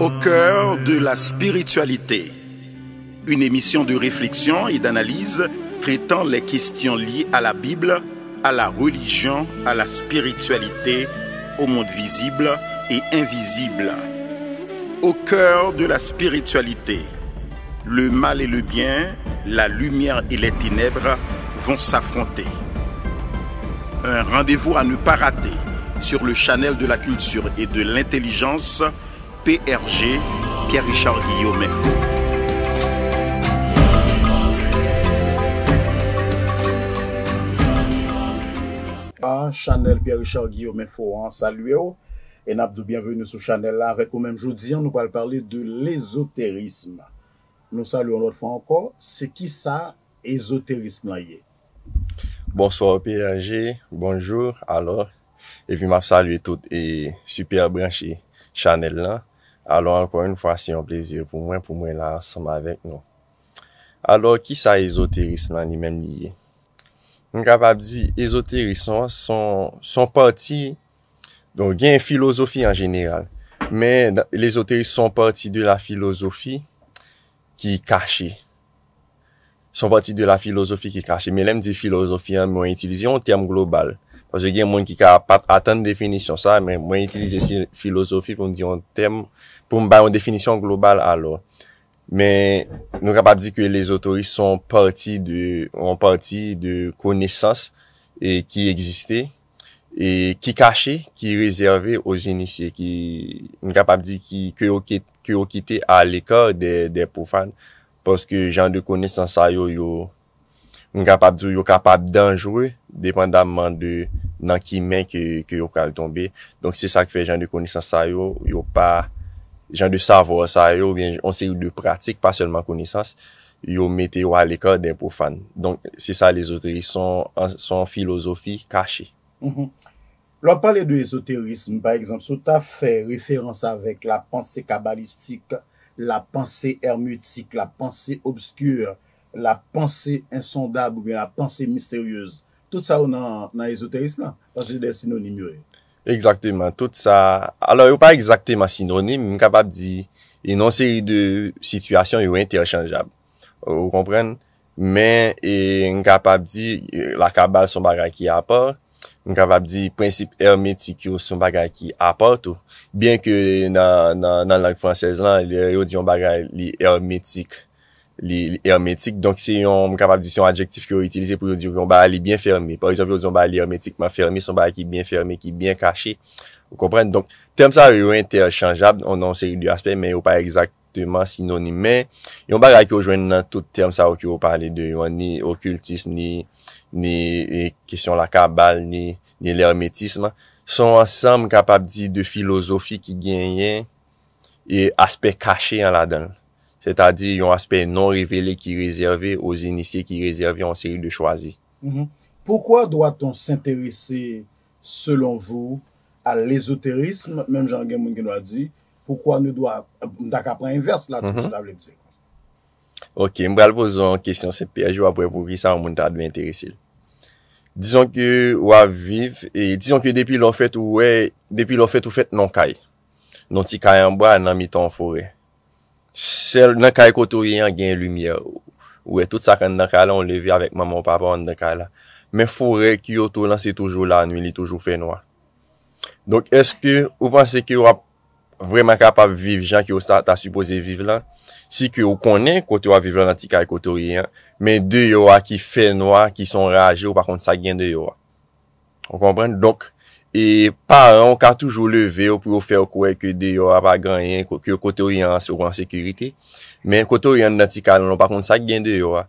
Au cœur de la spiritualité, une émission de réflexion et d'analyse traitant les questions liées à la Bible, à la religion, à la spiritualité, au monde visible et invisible. Au cœur de la spiritualité, le mal et le bien, la lumière et les ténèbres vont s'affronter. Un rendez-vous à ne pas rater sur le channel de la culture et de l'intelligence P.R.G. Pierre-Richard Guillaume Fou Channel Pierre-Richard Guillaume Fou, an salwe ou En ap do bienvenu sou chanel la Vek ou men joudi an nou pal pale de l'ezoterisme Nou salwe ou not fwa anko Se ki sa ezoterisme la ye Bonsoir P.R.G. Bonjour, alor E vi map salwe tout E super brenche chanel la alo ankon yon fwa si yon plezir pou mwen, pou mwen la ansanm avek nou. Alo ki sa ezoterisme nan li men liye? Mwen kapap di, ezoterisme son parti, don gen filosofi an jeneral, men l'ezoterisme son parti de la filosofi ki kache. Son parti de la filosofi ki kache, men lem di filosofi an mwen itilize yon tem global, panse gen mwen ki kapap atan definisyon sa, men mwen itilize si filosofi kon di yon tem global, pou m bayon definisyon global alor. Men, nou kapab di ki les otoris son parti de konesans ki egziste ki kache, ki rezerve ou zinise. Nou kapab di ki yo kite al lekor de poufan poske jan de konesans a yo nou kapab di yo kapab denjou, dependanman nan ki men ki yo kal tombe. Donk se sa ki fe jan de konesans a yo, yo pa Jan de savo sa yo, on se yo mhm. de pratik, pa selman kounisans, yo mete yo al eka den pou fan. Don, se sa l'ezoterisme, son filosofi kache. Lò pale de l'ezoterisme, par exemple, sou ta fè referans avèk la pansè kabalistik, la pansè ermutik, la pansè obskur, la pansè insondab ou la pansè misteryèz. Tout sa ou nan ezoterisme, la pansè sinonimi ou e? Eksakteman tout sa, alo yo pa eksakteman sinonim, mkabab di, enon seri de non, sitwasyon yo interchanjab, ou kompren, men mkabab di la kabal son bagay ki apor, mkabab di prinsip hermetik yo son bagay ki apor tou, bien ke nan lang fransez lan yo diyon bagay li hermetik. li hermetik, donk se yon kapap di son adjektif ki yo itilize pou yo di yon ba li bien fermi. Par exemple, yo di yon ba li hermetikman fermi, son ba ki bien fermi, ki bien kache. Yon kompren, donk, term sa yo interchangeab, yon nan seri di aspe, men yo pa exactement sinonime. Yon ba ga ki yo jwen nan tout term sa yo ki yo pale de yon ni okultis, ni kisyon e, la kabal, ni l'hermetisme. Son ansam kapap di de filosofi ki genyen, e aspe kache an la donk. Non mm-hmm. Se mm-hmm. ta di yon aspe non revele ki rezerve ou zinisye ki rezerve yon seri de chwazi. Poukwa doa ton s'interese selon vou al esoterisme men jang gen moun genwa di poukwa nou doa mdaka pran inverse la ton slable mse? Ok, mbè alpo zon kesyon se pe ajo apwe pou vi sa moun ta dwen interese. Dizon ki wav viv e dizon ki depi lò fèt ou fèt non kay. Non ti kay anbra nan mitan foret. Sèl nan kaykotoriyan gen lumiè, ou e tout sa kan nan ka la, on le vi avèk maman ou papa an nan ka la. Men fure ki yo tou lan se toujou la, an mi li toujou fè noa. Donk eske ou panse ki yo a vreman kapab viv jan ki yo ta supose viv lan? Si ki yo konen kote yo a viv lan nan ti kaykotoriyan, men de yo a ki fè noa ki son reage ou pa kont sa gen de yo a. On kompren? Donk. E paron ka toujou leve ou pou ou fè ou kouè kè de yo a pa ganyen kou kote ou yon anse ou ansekurite. Men kote ou yon nan ti kalon ou pa kont sa ki gen de yo a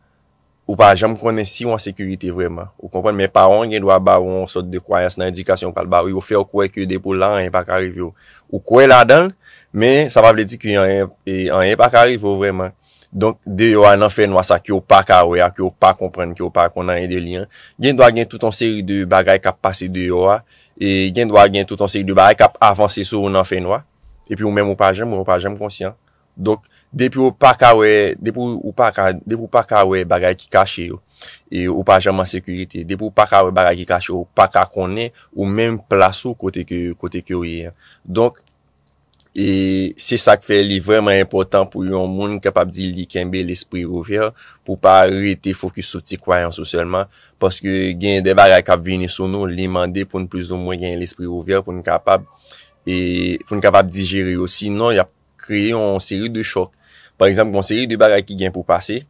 ou pa jam konensi ou ansekurite vreman. Ou kompon men paron gen do a baron sot de kwayas nan edikasyon kal baron ou fè ou kouè kè de pou lan anyen pa karivyo. Ou kouè la dan men sa pa vle di ki anyen pa karivyo vreman. Donk, deyo a nan fey nou a sa ki ou pa ka we a, ki ou pa komprenne, ki ou pa konan e de li an. Gen do a gen tout an seri de bagay kap pase deyo a. E gen do a gen tout an seri de bagay kap avanse sou ou nan fey nou a. E pi ou men mou pa jem, mou pa jem konsyen. Donk, depi ou pa ka we bagay ki kache yo, e ou pa jem an sekurite. Depi ou pa ka we bagay ki kache yo, ou pa ka konen ou men plaso kote kyo we an. Donk. E se sa ke fe li vreman impotant pou yon moun kapap di li kenbe l'espri rovyar pou pa rete fokus sou ti kwayansou selman. Paske gen de bagay kap veni sou nou, li mande pou n plus ou mwen gen l'espri rovyar pou n e kapap digere yo. Sinon, ya kreye yon seri de chok. Par exemple, yon seri de bagay ki gen pou pase.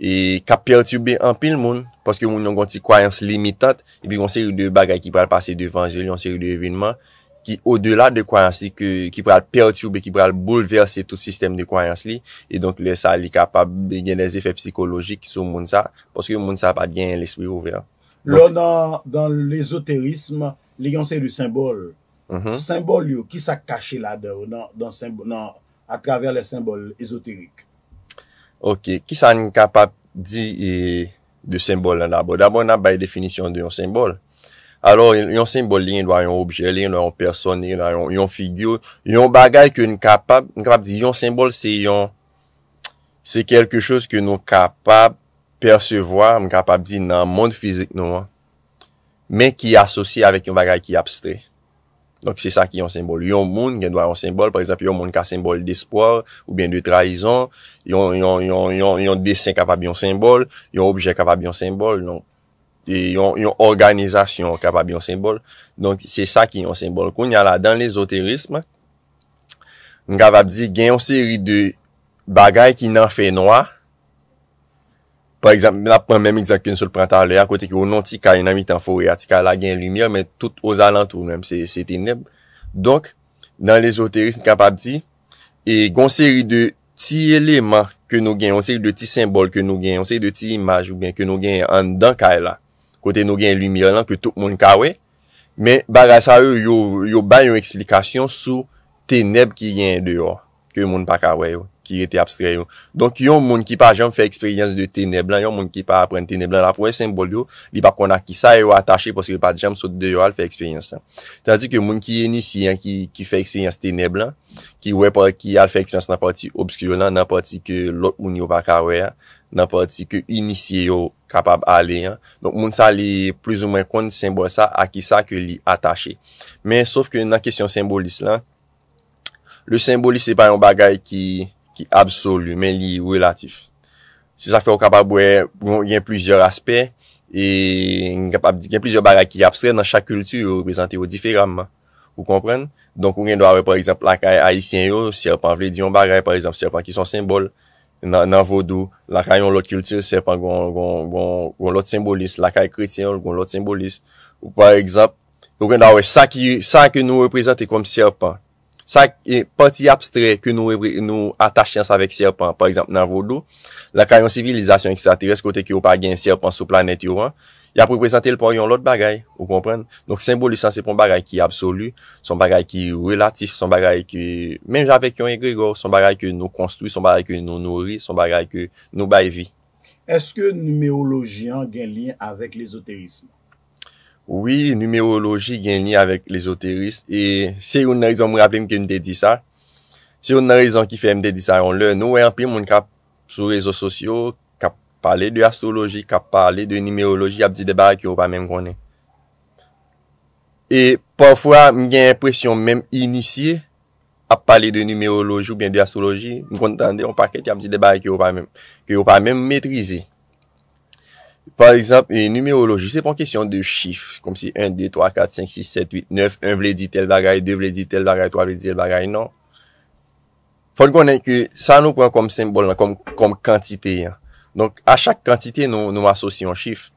E kap pertube anpil moun paske yon moun yon konti kwayans limitat. E pi yon seri de bagay ki pral pase devanjeli, yon seri de evinman. ki ou de la de kwayans li, ki pral pertube, ki pral bouleverse tout sistem de kwayans li, e donk lè sa li kapab gen les efèps psikologik sou moun sa, pwoske moun sa pa gen l'espri ouver. Lò nan, dan l'ezoterisme, lè yon se yon simbol. Mm-hmm. Simbol yo, ki sa kache la de ou nan, a kwaver lè simbol ezoterik? Ok, ki sa an kapab di de simbol an dabo? Dabo nan, bay definisyon de yon simbol, Alor yon sembol li, yon doy yon obje li, yon doy yon person li, yon figyo, yon bagay ki yon kapab, yon sembol se yon, se kelke chos ki yon kapab persevwa, yon kapab di nan moun fizik nou an, men ki asosye avik yon bagay ki abstre. Donk se sa ki yon sembol, yon moun ki yon doy yon sembol, par esap, yon moun ka sembol despoar ou ben de traizan, yon dessin kapab yon sembol, yon obje kapab yon sembol nou an. E yon organizasyon kapab yon sembol. Donk, se sa ki yon sembol. Kou nyala, dan l'ezoterisme, mkabab di, gen yon seri de bagay ki nan fey noa. Par exemple, la pran menm ekzak ken sol prantale, akote ki ou non ti kay nan mitan fore, ati kay la gen lumiye, men tout ozalantou menm, se te neb. Donk, dan l'ezoterisme, kapab di, e gen yon seri de ti eleman ke nou gen, gen yon seri de ti sembol ke nou gen, gen yon seri de ti imaj ou gen, ke nou gen an dan kay e la. yo te nou gen lumiye lan ke tout moun kawe, men bagay sa yo yo bay yon eksplikasyon sou teneb ki gen deyo, ke moun pa kawe yo, ki rete abstreyon. Donk yon moun ki pa jom fe eksperyans de teneb lan, yon moun ki pa apren teneb lan la pou e sembol yo, li pa konak ki sa yo atache poske pa jom sot deyo al fe eksperyans lan. Tandik yon moun ki yenisi yan ki fe eksperyans teneb lan, ki al fe eksperyans nan pati obskyo lan, nan pati ke lot un yo pa kawe ya, nan parti ke inisye yo kapab ale. Donk moun sa li plouz ou mwen kont simbol sa a ki sa ke li atache. Men, saf ke nan kesyon simbolist lan, le simbolist se pa yon bagay ki absolu, men li relatif. Se sa fe ou kapab wè, yon yon plouz yo aspe, e yon plouz yo bagay ki abstre nan chak kultu yo represente yo diferanman. Ou kompren? Donk ou yon do avè, par exemple, la kare haisyen yo, serpan vle di yon bagay, par exemple, serpan ki son simbol, Nan vodou, lakayon lot kiltil serpan gwen lot simbolis, lakay kretiyan gwen lot simbolis. Ou par ekzap, yon gen dawe sa ki nou reprezente kom serpan. Sa parti abstre ki nou atasyans avek serpan. Par ekzap nan vodou, lakayon sivilizasyon ek satire skote ki ou pa gen serpan sou planet yon an. Ya pre prezante lpon yon lot bagay, ou kompren. Donk, sembolisan se pon bagay ki absolu, son bagay ki relatif, son bagay ki... Menj avèk yon e gregor, son bagay ki nou konstru, son bagay ki nou nouri, son bagay ki nou bayvi. Eske numéologian gen li avèk l'ezoterisi? Oui, numéologi gen li avèk l'ezoterisi. E se yon nan rezon mw rapèm ki mdè di sa, se yon nan rezon ki fèm dè di sa, an lè nou wè anpèm mw kap sou rezo sosyo, pale de astroloji, ka pale de numeoloji, ap di debare ki ou pa mem konen. E, pafwa, mi gen impresyon, menm inisye, ap pale de numeoloji ou ben de astroloji, m kon tende, on pa kete ki ap di debare ki ou pa menm, ki ou pa menm metrize. Par exemple, numeoloji, se pon kesyon de chif, kom si 1, 2, 3, 4, 5, 6, 7, 8, 9, 1 vle di tel bagay, 2 vle di tel bagay, 3 vle di tel bagay, nan. Fon konen ki, sa nou pran kom sembol, kom kantite, yon. Donk, a chak kantite nou asosyon chif.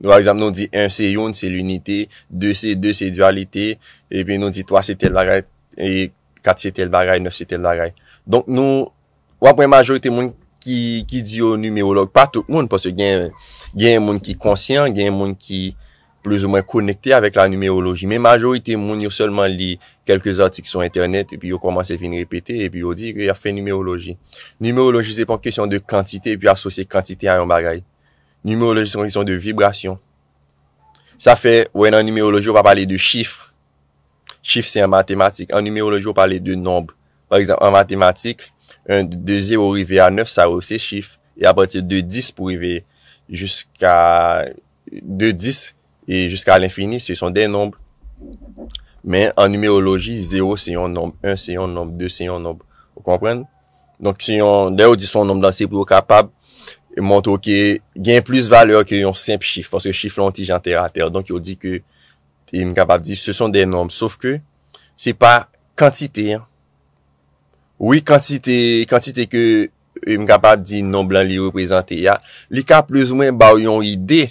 Do, alizam nou di, 1 se yon, se l'unite, 2 se, 2 se dualite, epi nou di, 3 se tel vare, 4 se tel vare, 9 se tel vare. Donk nou, wapwen majote moun ki diyo numerolog patouk moun, pos yo gen moun ki konsyen, gen moun ki plus ou mwen konekte avèk la numerologi. Men majorite moun, yo solman li kelke zati ki son internet, epi yo komanse vin repete, epi yo di ki yo fè numerologi. Numerologi, se pon kesyon de kantite, epi yo asosye kantite an yon bagay. Numerologi, se pon kesyon de vibrasyon. Sa fè, wè nan numerologi, yo pa pale de chifre. Chifre, se yon matematik. An numerologi, yo pale de nombe. Par exemple, an matematik, de 0 rive a 9, sa rive se chifre. E apatir de 10, pou rive jusqu'a 2.10, E jusqu'a l'infinis, se yon son den nombre. Men, an numéologie, 0 se yon nombre, 1 se yon nombre, 2 se yon nombre. Ou kompren? Donk se yon, den ou di son nombre dan se pou ou kapab, mwont ou ki, gen plus valeur ki yon semp chif, foske chif lon ti jan ter a ter. Donk yon di ke, im kapab di, se son den nombre. Sof ke, se pa, kantite. Oui, kantite, kantite ke im kapab di, nombre lan li reprezenté. Ya, li ka plus ou men ba yon ide,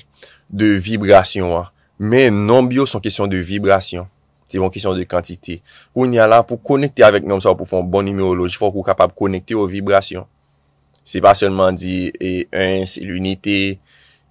de vibrasyon an. Men, non-bio son kesyon de vibrasyon. Se bon, kesyon de kantite. Ou ni ala, pou konekte avèk, pou fon bon numeroloji, fòk ou kapab konekte ou vibrasyon. Se pa sèlman di, e, un, se l'unite,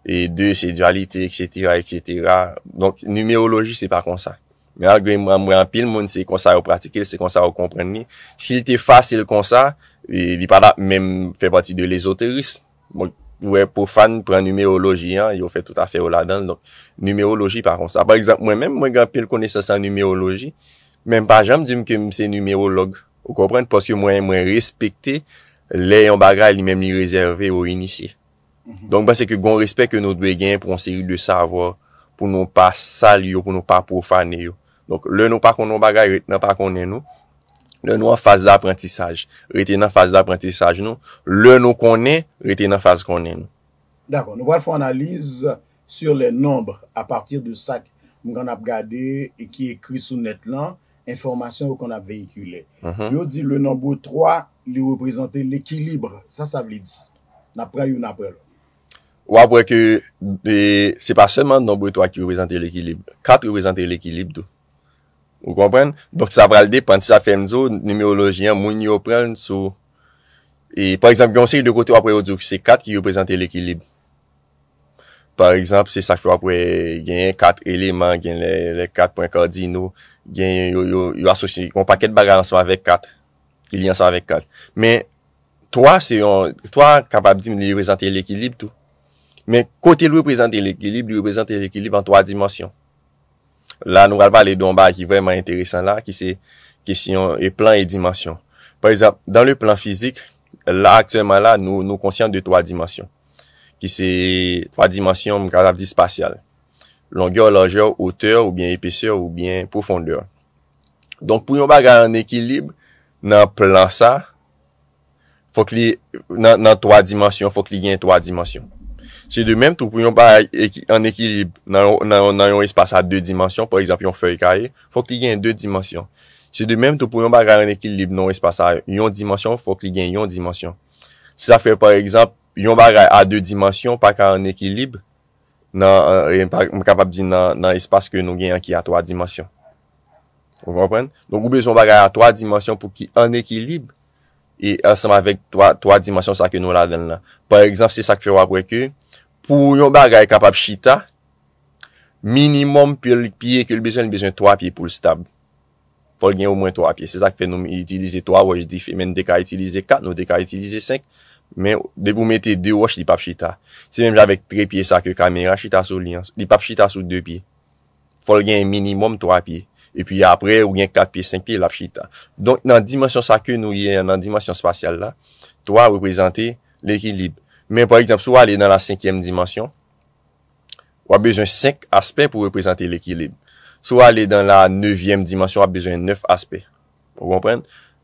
e, de, se dualite, etc., etc. Donk, numeroloji se pa konsa. Men, al, gwen mwen mwen an pil moun, se konsa ou pratike, se konsa ou komprenne. Se li te fasil konsa, e, li pa la, men, fè pati de lesoteris. Bon, Ouè pou fan pran numerologi, yo fè tout a fè ou la dan. Numerologi par an. Par exemple, mwen mèm mwen gè pèl kone sa sa numerologi, mèm pa jèm di mke mse numerolog. Ou kompren, poske mwen mwen respekte lè yon bagay li mèm li rezerve ou inisye. Mhm. Donk basè ke gon respekte yon nou dwe gen pou an seri de savo, pou nou pa sal yo, pou nou pa pou fan yo. Donk lè nou pa konon bagay, lè nou pa konen nou. Nè nou an fase d'aprentisaj. Rite nan fase d'aprentisaj nou. Lè nou konè, rite nan fase konè nou. D'akon, nou wèl fò analize sur lè nombre a partir de sak mwen kan ap gade e ki ekri sou net lan informasyon wè kon ap veykule. Mhm. Yo di lè nombre 3 lè wè prezante l'ekilibre. Sa sa vli di. Nè pre ou nè pre lò. Ou ap wè ki se pa seman nombre 3 ki wè prezante l'ekilibre. 4 wè prezante l'ekilibre dò. Ou kompren? Donk sa pral de, pantisa fen zo, numeolojian moun yo pren sou. E, par exemple, yon se yon de kote wapre yo djou, se kat ki yon prezante l'ekilib. Par exemple, se sa fwa pre, gen yon kat eleman, gen yon kat poin kardino, gen yon yon asosye, yon paket baga ansan avek kat. Yon ansan avek kat. Men, toa se yon, toa kapab di men yon prezante l'ekilib tou. Men, kote l'weprezante l'ekilib, l'weprezante l'ekilib an toa dimensyon. La nou ral ba le don bag ki veyman enteresan la, ki se yon plan e dimansyon. Par exemple, dan le plan fizik, la akselman la nou konsyant de 3 dimansyon. Ki se 3 dimansyon mkadafdi spasyal. Longyor, longyor, oteur, ou bien epeseur, ou bien profondeur. Donk pou yon bag an ekilib nan plan sa, nan 3 dimansyon, fok li gen 3 dimansyon. Se de menm, tou pou yon bagay an ekilib nan yon espase a 2 dimensyon, par eksemp, yon fè yi kare, fòk li gen 2 dimensyon. Se de menm, tou pou yon bagay an ekilib nan yon espase a yon dimensyon, fòk li gen yon dimensyon. Se sa fè, par eksemp, yon bagay a 2 dimensyon, pa ka an ekilib nan espase ke nou gen an ki a 3 dimensyon. Ou be zon bagay a 3 dimensyon pou ki an ekilib e ansam avèk 3 dimensyon sa ke nou la den lan. Par eksemp, se sa k fè wap wè kè, Pou yon baga e kapap chita, minimum piye ke l bezen, l bezen 3 piye pou l stab. Fol gen ou mwen 3 piye. Se zak fenomen, itilize 3 waj, di fè men dek a itilize 4, nou dek a itilize 5. Men, de pou mette 2 waj li pap chita. Se mèm javek 3 piye sa ke kamera, chita sou 2 piye. Fol gen minimum 3 piye. E pi apre, ou gen 4 piye, 5 piye la chita. Donk nan dimensyon sa ke nou gen nan dimensyon spasyal la, to a reprezenté l ekilibre. Men par ekjemp, sou alè nan la 5èm dimansyon, wap bezon 5 aspe pou reprezentè l'ekilib. Sou alè nan la 9èm dimansyon, wap bezon 9 aspe.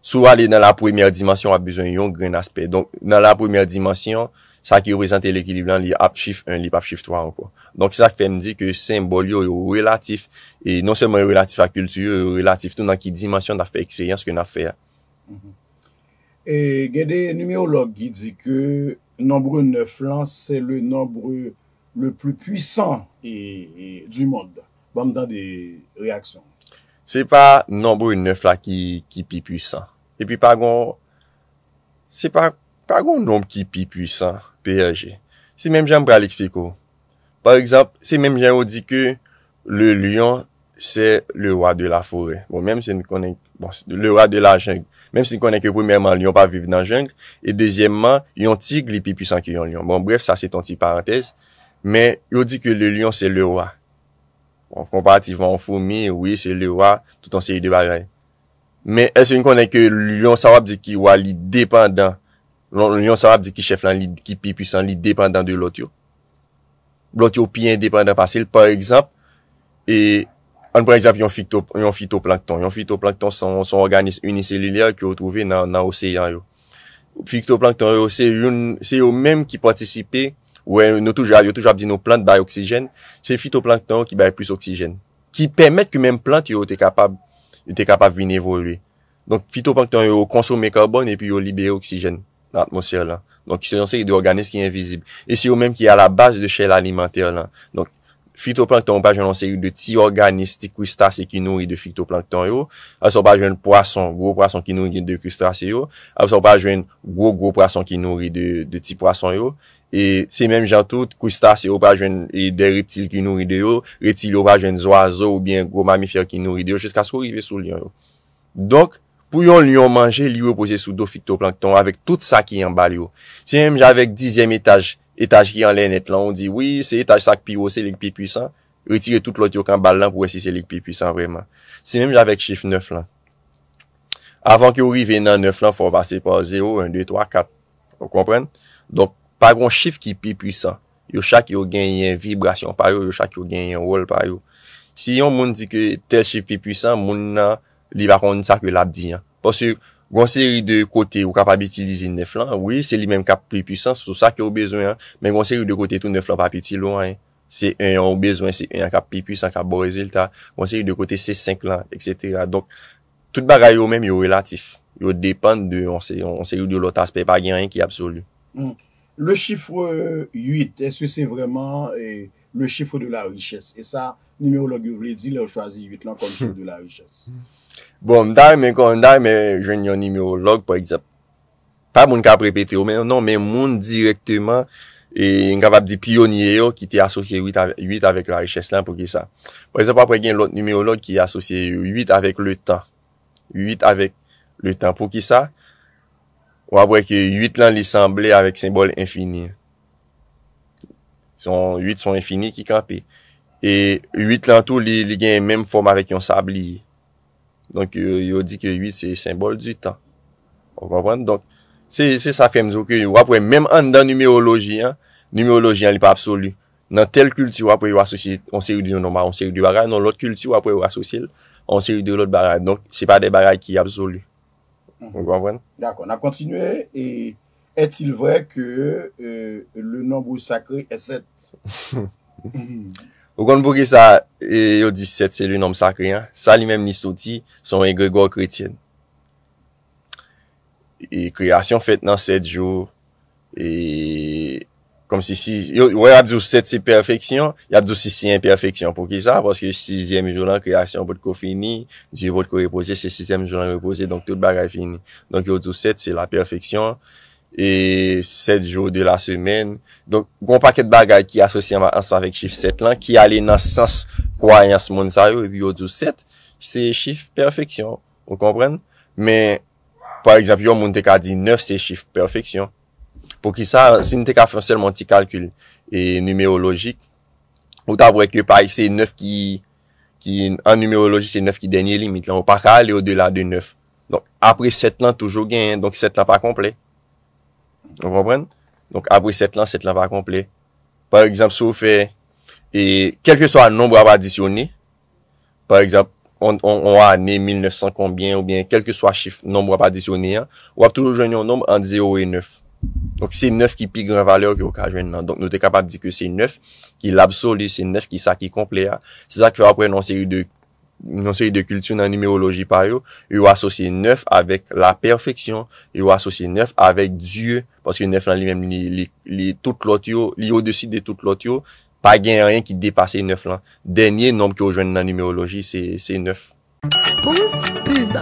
Sou alè nan la 1èm dimansyon, wap bezon 1 aspe. Donk nan la 1èm dimansyon, sa ki reprezentè l'ekilib nan li apchif 1, li apchif 3. Donk sa ki fèm di ke simbol yo yo relatif e non selman yo relatif a kulturyo, yo relatif tout nan ki dimansyon da fè ekjeyans kè nan fè. Mm-hmm. E gè de numiologi di ke Nombreux neuf lan, se le nombreux, le plus puissant du monde. Bon, dan de reaksyon. Se pa nombreux neuf la ki pi puissant. E pi pa gon, se pa, pa gon nom ki pi puissant, PRG. Se menm janm pral expliko. Par exemple, se menm janm ou di ke, le lion se le roi de la fore. Bon, menm se ne konen, bon, le roi de la jungle. Mem se yon konen ke pou mèman lyon pa vive nan jengle. E dezyèmman, yon ti glipi pwisan ki yon lyon. Bon bref, sa se ton ti parantez. Men, yon di ke le lyon se le wa. Bon, komparatifman, ou fou mi, wè, se le wa, touton se yon de bagay. Men, es se yon konen ke lyon sa wap di ki wali dependan. Non, lyon sa wap di ki chef lan li kipi pwisan li dependan de lotyo. Lotyo pi independan pa sil. Par exemple, e... An prezap yon fitoplancton. Yon fitoplancton son organis unicellulare ki yo touve nan oseyan yo. Fitoplancton yo se yo menm ki patisipe ou yo toujab di nou plant bay oksijen. Se fitoplancton yo ki bay plus oksijen. Ki pemet ki menm plant yo te kapab vin evolwe. Donk fitoplancton yo konsome karbon epi yo libe oksijen nan atmosfer la. Donk se yon se yon organis ki envizib. E se yo menm ki a la base de chel alimenter la. Donk. Fiktoplankton ou pa jwen an se yon de ti organistik kouistase ki nouri de fiktoplankton yo. Ase ou pa jwen poason, gwo poason ki nouri de kouistase yo. Ase ou pa jwen gwo gwo poason ki nouri de ti poason yo. E se menm jan tout, kouistase yo pa jwen e de reptil ki nouri de yo. Reptil yo pa jwen zoazo ou bien gwo mamifyo ki nouri de yo. Jiska sou rive sou lyon yo. Donk, pou yon lyon manje, lyon pou se sou do fiktoplankton yo. Avèk tout sa ki yon bal yo. Se menm jan avèk dizem etaj yo. Etaj ki an lè net lan, ou di, oui, se etaj sak pi ou se lik pi pwisan, retire tout lot yo kan bal lan pou wè si se lik pi pwisan vreman. Se mèm javèk chif 9 lan. Avant ki ou rive nan 9 lan, fò basè pa 0, 1, 2, 3, 4. Ou kompren? Donk, pa yon chif ki pi pwisan, yo chak yo genyen vibrasyon pa yo, yo chak yo genyen wol pa yo. Si yon moun di ke tel chif pi pwisan, moun nan li va konn sa ke lab di yan. Pas yon... Gon seri de kote ou kapab itilize ne flan, oui, se li menm kap pri pwisans, sou sa ki ou bezwen, menm gon seri de kote tou ne flan papiti loun, se yon ou bezwen, se yon kap pri pwisans, kap bon rezultat, gon seri de kote 6-5 lan, etc. Donk, tout bagay ou menm yo relatif. Yo depan de, on seri de l'otaspe pa gen yon ki absolu. Mm. Le chifre 8, eswe se vreman le chifre de la riches? E sa, nime ou log yo vle di, yo chwazi 8 lan kon chifre de la riches. Bon, ndar men kon, ndar men jwen yon numeolog, pou ekzap, pa moun ka prepeti ou men, non, men moun direkteman e yon kapap di pionye yo ki te asosye 8 avèk la reches lan pou ki sa. Pou ekzap, apre gen lout numeolog ki asosye 8 avèk le tan. 8 avèk le tan pou ki sa. Ou apre ke 8 lan li samble avèk sembol infini. 8 son infini ki kanpe. E 8 lan tou li gen menm form avèk yon sabli yi. Donk yo di ke 8 se symbole du tan. On konpon? Donk se sa fem zo ke yo apwe, mem an dan numerologi, numerologi an li pa absolu. Nan tel kultu apwe yo asosye, on se yu di yon noma, on se yu di yon baray, nan lot kultu apwe yo asosye, on se yu di yon lot baray. Donk se pa de baray ki absolu. On konpon? Dakon, a kontinuye, et il vwe ke le nombrou sakre eset? Hmm... Ou kon pou ki sa, e, yo 17 se li nom sakriyan, sa li menm ni soti, son e gregor kretyen. E kreasyon fet nan 7 jou, e kom se 6, yo yo ap di ou 7 se perfeksyon, yo ap di ou 6 se imperfeksyon pou ki sa, paske 6e jounan kreasyon potko fini, di potko repose, 6e jounan repose, donk tout bagay fini. Donk yo tou 7 se la perfeksyon, E 7 jou de la semen. Don, goun paket bagay ki asosye an sa vek chif 7 lan. Ki ale nan sans kwayans moun sa yo. E pi yo tou 7, se chif perfeksyon. Ou kompren? Men, par exemple, yo moun te ka di 9 se chif perfeksyon. Pou ki sa, se moun te ka foun selman ti kalkul. E numerologik. Ou ta brekke pa, se 9 ki... En numerologik, se 9 ki denye limit. Ou pa ka ale o delan de 9. Don, apre 7 lan toujou gen, donk 7 lan pa komplek. On va pren, donk apre 7 lan, 7 lan va komple. Par exemple, sou fe, kelle ke so a nomb wap adisyoni, par exemple, on a ne 1900 konbyen, ou bien, kelle ke so a chif, nomb wap adisyoni, wap toujou jwenni yon nomb an 0 et 9. Donk se 9 ki pigre valer, ki wak ajwen nan. Donk nou te kapap di ke se 9, ki l'absolise se 9, ki sa ki komple. Se sa ki fè apre non se yu dey, yon sey de kultsyon nan numerologi pa yo, yon asosye 9 avèk la perfeksyon, yon asosye 9 avèk 10 yo, paske 9 lan li mèm, li yo desi de tout lot yo, pa gen rèn ki depase 9 lan. Dènyè nom ki yo jwen nan numerologi, se 9. 11 pub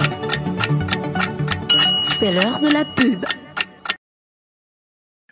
Se lèr de la pub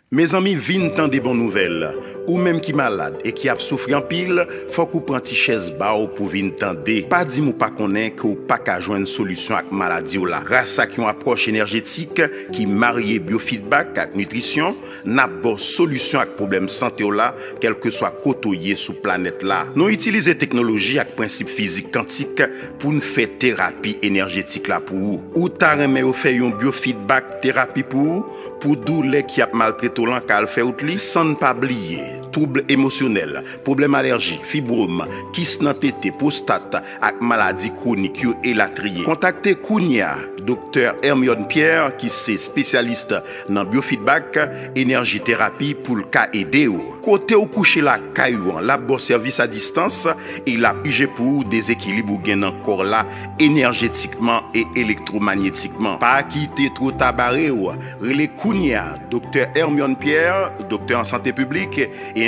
Mez anmi, vin tan de bon nouvel. Ou menm ki malad e ki ap soufri anpil, fok ou pranti ches ba ou pou vin tan de. Pa di mou pa konen ki ou pa ka jwen solusyon ak maladi ou la. Rasa ki yon aproche enerjetik ki marye biofeedback ak nutrisyon, nap bo solusyon ak problem sante ou la, kelke swa kotoye sou planet la. Non itilize teknologi ak prinsip fizik kantik pou nou fe terapi enerjetik la pou ou. Ou ta reme ou fe yon biofeedback terapi pou ou, pou dou lek yap malpreto lankal feout li san pa blye. Pouble emosyonel, poublem alerji, fibrom, kis nan tete, postat ak maladi kronik yo elatriye. Kontakte Kounia, doktor Hermione Pierre, ki se spesyaliste nan biofeedback, enerjiterapi pou lka ede yo. Kote ou kouche la, kay bon ou an labo servis a distanse, e la pije pou ou dezekilib ou gen nan kor la enerjetikman e elektromagnetikman. Pa ki te trotabare yo, rele Kounia, doktor Hermione Pierre, doktor en sante publik, e enerjiterapi.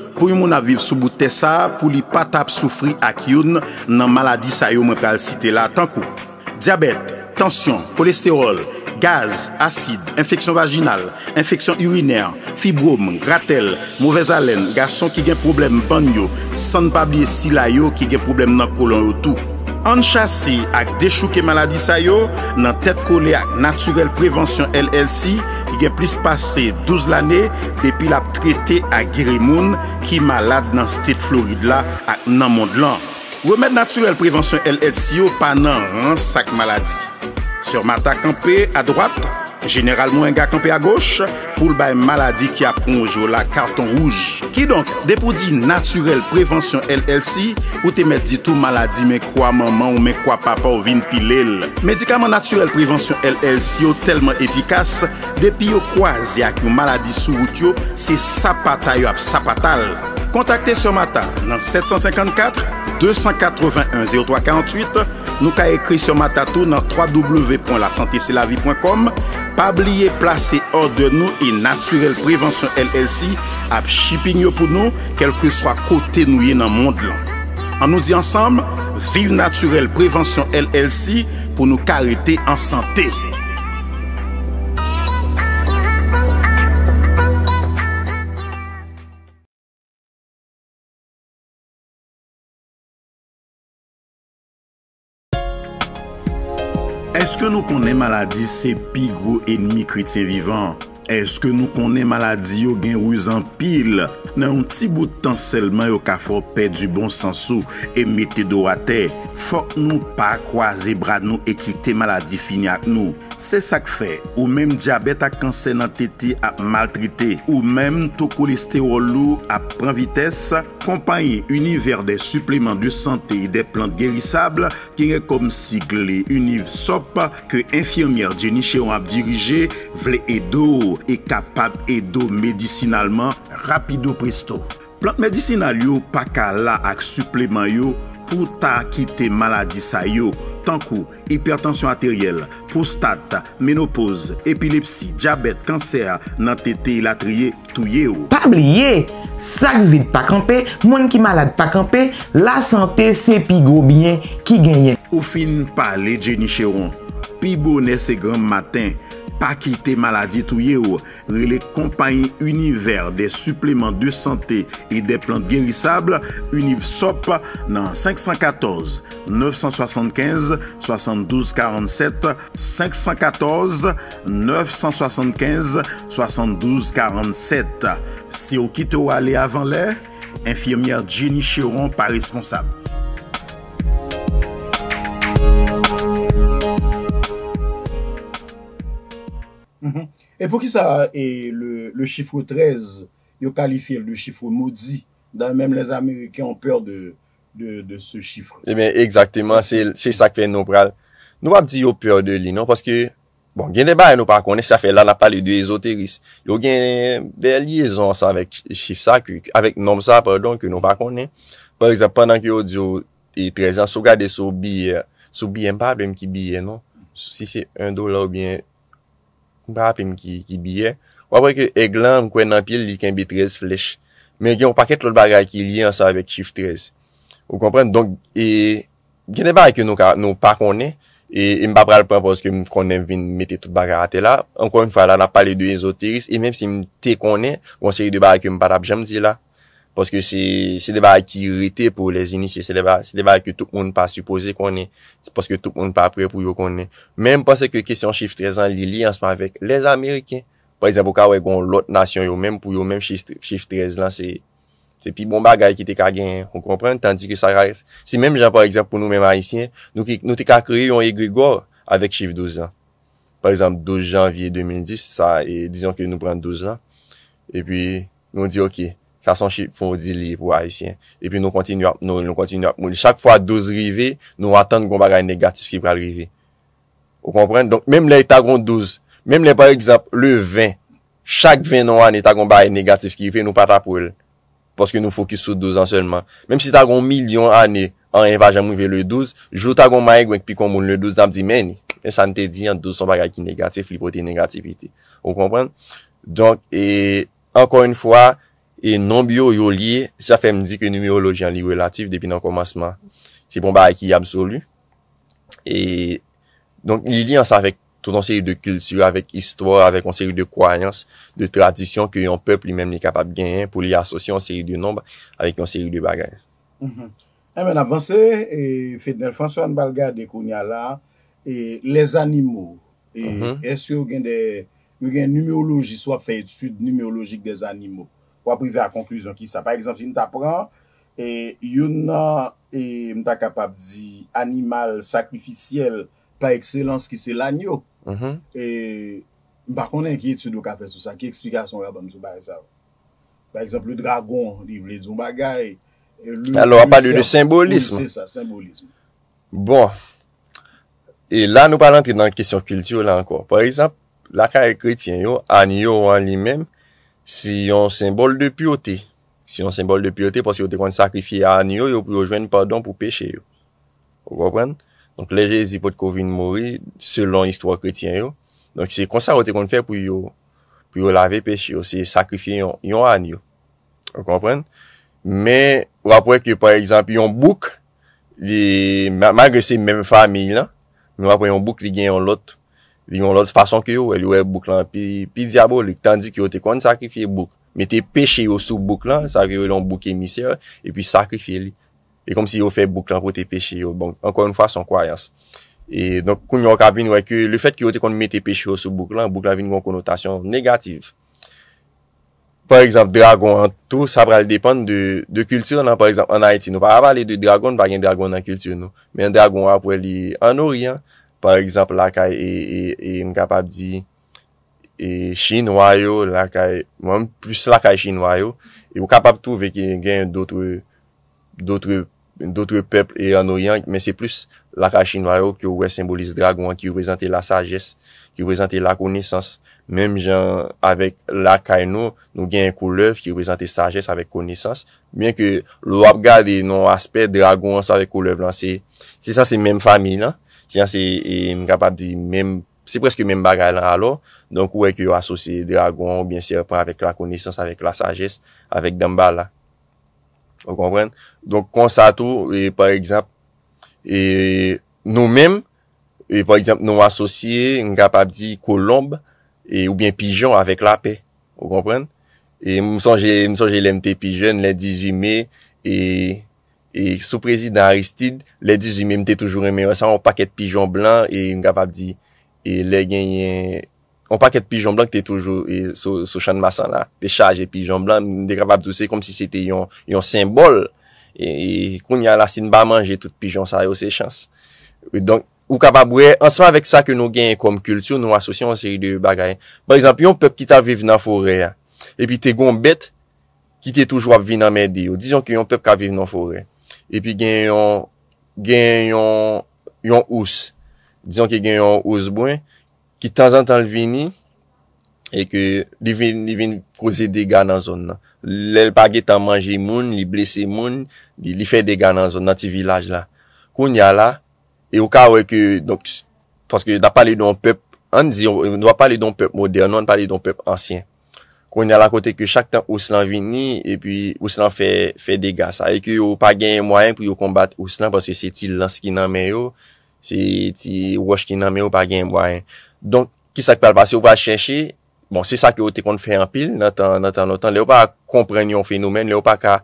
Pou yon moun aviv souboute sa pou li patap soufri ak yon nan maladi sa yo mwen kal site la tankou. Diabet, tension, kolesterol, gaz, asid, infeksyon vaginal, infeksyon uriner, fibrom, gratel, mouvez alen, gason ki gen problem mpanyo, san pablie sila yo ki gen problem nan kolon yotou. An chasi ak dechouke maladi sayo nan tet kole ak naturel prevensyon LLC ki gen plis pase 12 lane depi la prete ak giremoun ki malade nan state floride la ak nan mond lan. Wemèd naturel prevensyon LLC yo pa nan sak maladi. Sèr matak anpe a droat. GENERALMOU EN GA KANPE YA GOSH, POUL BA E MALADI KI APRON OJOU LA KARTON ROUJ. KI DONK, DE POU DI NATUREL PREVENSYON LLC, OU TE MET DI TOU MALADI ME KWA MAMAN OU ME KWA PAPA OU VIN PI LEL. MEDIKAMAN NATUREL PREVENSYON LLC OU TELMAN EFIKAS, DE PI YO KWA ZI AK YON MALADI SOU ROUTYO, SE SAPATA YO AP SAPATAL. Kontakte sou Matatou nan 754-281-0348, nou ka ekri sou Matatou nan www.lasantecelavie.com, pabliye plase orde nou e Naturel Prevention LLC ap shipinyo pou nou, kelke swa kote nouye nan monde lan. An nou di ansam, vive Naturel Prevention LLC pou nou karite ansante! ce que nous connaissons maladie c'est pigou gros ennemi chrétien vivant Eske nou konen maladi yo gen rouz an pil? Nan un tibou tan selman yo ka fò pè du bon sansou e mette do a te, fò nou pa kwa ze brad nou e kite maladi fini ak nou. Se sak fe, ou menm diabet ak kansen an tete ap maltrite, ou menm tokou liste ou lou ap pran vites, kompanyi univer de supleman du sante y de plant gerisable kene kom sigle univ sopa ke infyermyer jeniche ou ap dirije vle e douw. E kapap edo medisinalman rapido presto Plante medisinal yo pa ka la ak supleman yo Pou ta akite maladi sa yo Tankou, hipertansyon arteriel, prostat, menopoz, epilepsi, diabet, kanser Nan tete ilatriye touye yo Pabliye, sak vide pa kampe, moun ki malade pa kampe La sante se pi gobyen ki genyen Ou fin pa le djeni cheron Pi bo nese gran matin Pa ki te maladi tou ye ou, re le kompanyi univer de supleman de sante e de plant gerisable, univ sop nan 514-975-7247, 514-975-7247. Si ou ki te ou ale avan le, enfirmyer Jenny Chiron pa responsab. Mhm. E pou ki sa e le chifre 13 Yo kalifiye le chifre maudi Dan menm les Amerike An peur de se chifre Emen, ekzakteman, se sak fe nou pral Nou ap di yo peur de li, non? Paske, bon, gen debay nou pa konen Se sa fe lan ap pale de esoteris Yo gen de liyezon sa Avèk chif sa, avèk nom sa Par don, ke nou pa konen Par exemple, panan ki yo di yo E 13 an, sou gade sou biye Sou biye mpap, mpap ki biye, non? Si se 1 dolar, biye Ou apre ke e glan m kwen an pil li ken bi 13 flech. Men gen ou paket lout bagay ki liye an sa avek chif 13. Ou kompren? Donk e, gen e bagay ke nou pa konen. E, e m pap pral pran pos ke m konen vin mette tout bagay ate la. Ankon yon fwa la la pali de yon esoteris. E menm si m te konen, wansye yon bagay ke m patap jem di la. Pwoske se deva ki rite pou les inisye, se deva ki tout moun pa suppose konen, se pwoske tout moun pa pre pou yo konen. Menm pas se ke kesyon chif 13 an li li ansman vek les Ameriken, par exemple, wè kon lout nasyon yo menm pou yo menm chif 13 an, se pi bon bagay ki te ka gen, ou komprende, tandi ki sa re, se menm jan par exemple pou nou menm Haitien, nou te ka kre yon e Grigore avèk chif 12 an. Par exemple, 12 janvye 2010, disyon ki nou pran 12 an, e pi nou di okè. Sa son chifon di li pou Aisyen. E pi nou kontinu ap moun. Chak fwa 12 rive, nou atan kon bagay negatif ki pral rive. Ou kompren? Donk, mem le tagon 12. Mem le par exemple, le 20. Chak 20 nan ane tagon bagay negatif ki rive, nou pata pou el. Poske nou fokis sou 12 an seman. Mem si tagon milyon ane an evajan moun ve le 12, jou tagon maye gwenk pi kon moun le 12 danm di meni. En san te di an 12 son bagay ki negatif li poti negativite. Ou kompren? Donk, e... Ankon yon fwa... E non biyo yo liye, sa fe m di ke numeoloji an li relatif depi nan komasman. Se bon ba ek yi absolu. E donk li liyan sa avek ton an seri de kultur, avek istor, avek an seri de kwayans, de tradisyon ke yon pep li menm li kapap genyen pou li asosye an seri de nomba, avek an seri de bagay. Mhm. Eh, e men avanse, fed nel fansyon balga de kounya la, e les animo, e se yo gen numeoloji so ap fey di sud numeolojik des animo. Ou aprive a konkluzyon ki sa. Par eksemp, si nou ta pran, yon nan, nou ta kapab di, animal, sakrifisyel, pa ekselans ki se lanyo. Mm-hmm. E, mba konen ki etu nou ka fe sou sa, ki eksplikasyon wè pa msou ba esav. Par eksemp, le dragon, li vle djou bagay, le lusè. Alo, a pade de simbolism. Lusè sa, simbolism. Bon. E la nou pa lantri nan kesyon kultyo la anko. Par eksemp, la kare kretyen yo, an yo an li menm, Si yon sembol de piyote, si yon sembol de piyote, pas yon te kon sakrifye an yo, yo pou yo jwen pardon pou peche yo. Ou kompren? Donk leje zi pot kovine mori, selon istwa kretien yo. Donk se konsa yon te kon fè pou yo lave peche yo, se sakrifye yon an yo. Ou kompren? Men wapwe ki par exemple yon bouk, magre se menm fami la, wapwe yon bouk li gen yon lote, Vi yon lot fason ki yo, el yo e bouk lan, pi diabolik, tandi ki yo te kon sakrifye bouk, mette peche yo sou bouk lan, sakrifye yo yon bouk emisye, e pi sakrifye li. E kom si yo fe bouk lan pou te peche yo, bon, ankon yon fason kwayans. E donk kounyon ka vin wè ki, le fèt ki yo te kon mette peche yo sou bouk lan, bouk la vin yon konotasyon negatif. Par exemple, dragon an tou, sa pral depande de kultur nan, par exemple, an Haiti nou, pa avale de dragon, pa gen dragon nan kultur nou, men dragon apwe li an oriyan. Par exemple, lakay e, e, e, e m kapap di chinoayo, lakay, mwem plus lakay chinoayo, e m kapap touve ki gen doutre pepl e anoyan, men se plus lakay chinoayo ki ouwe sembolize dragoan, ki ouwe zante la sajes, ki ouwe zante la koneysans. Mem jan avek lakay nou, nou gen koulev ki ouwe zante sajes avek koneysans. Men ke lou ap gade nou aspet dragoan save koulev lan, se sa se mem fami lan, Sinan se yon kapab di menm, se preske menm bagay lan alo, donk ou ek yon asosye dragon ou bien serpent avèk la konesans, avèk la sages, avèk dambala. Ou kompren? Donk konsato, par ekzap, nou menm, par ekzap nou asosye, yon kapab di kolomb ou bien pijon avèk la pe. Ou kompren? Mousan jè lèm te pijon, lèm dizi me, e... E sou prezident Aristide, le di zi mèm te toujou remè, san ou paket pijon blan, e mkabab di, e le genyen, ou paket pijon blan te toujou sou chan masan la, te chaje pijon blan, mdèkabab tou se kom si se te yon, yon simbol, e koun yal asin ba manje tout pijon sa yo se chans. Ou kapab wè, answa avèk sa ke nou genyen kom kultur, nou asosyon an seri de bagay. Par exemple, yon pep ki ta vive nan fore, e pi te goun bet, ki te toujou ap vive nan mèdi, ou dijon ki yon pep ka vive nan fore. epi gen yon, gen yon, yon ous, diyon ki gen yon ous bon, ki tan zan tan l vini, e ke li vini kose degan nan zon nan. Le l pagi tan manje moun, li blese moun, li fe degan nan zon nan ti vilaj la. Koun ya la, e ou ka we ke, donk, paske da pale don pep, an diyon, nou a pale don pep modern, nou a pale don pep ansyen. konye la kote ke chak tan Ouslan vini, e pi Ouslan fe dega sa, e ki yo pa genye mwayen pou yo kombat Ouslan, paske se ti lans ki nanmen yo, se ti wosh ki nanmen yo pa genye mwayen. Don, ki sa ki pal pa se yo pal chenche, bon, se sa ki yo te kont fe anpil, natan, natan, natan, le yo pa komprenyon fenomen, le yo pa ka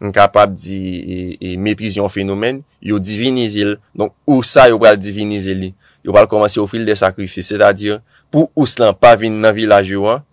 mkapab di metrizyon fenomen, yo divinizil, don Ouslan yo pal divinizili, yo pal komanse yo fil de sakrifis, se da dir, pou Ouslan pa vin nan vilaj yo an,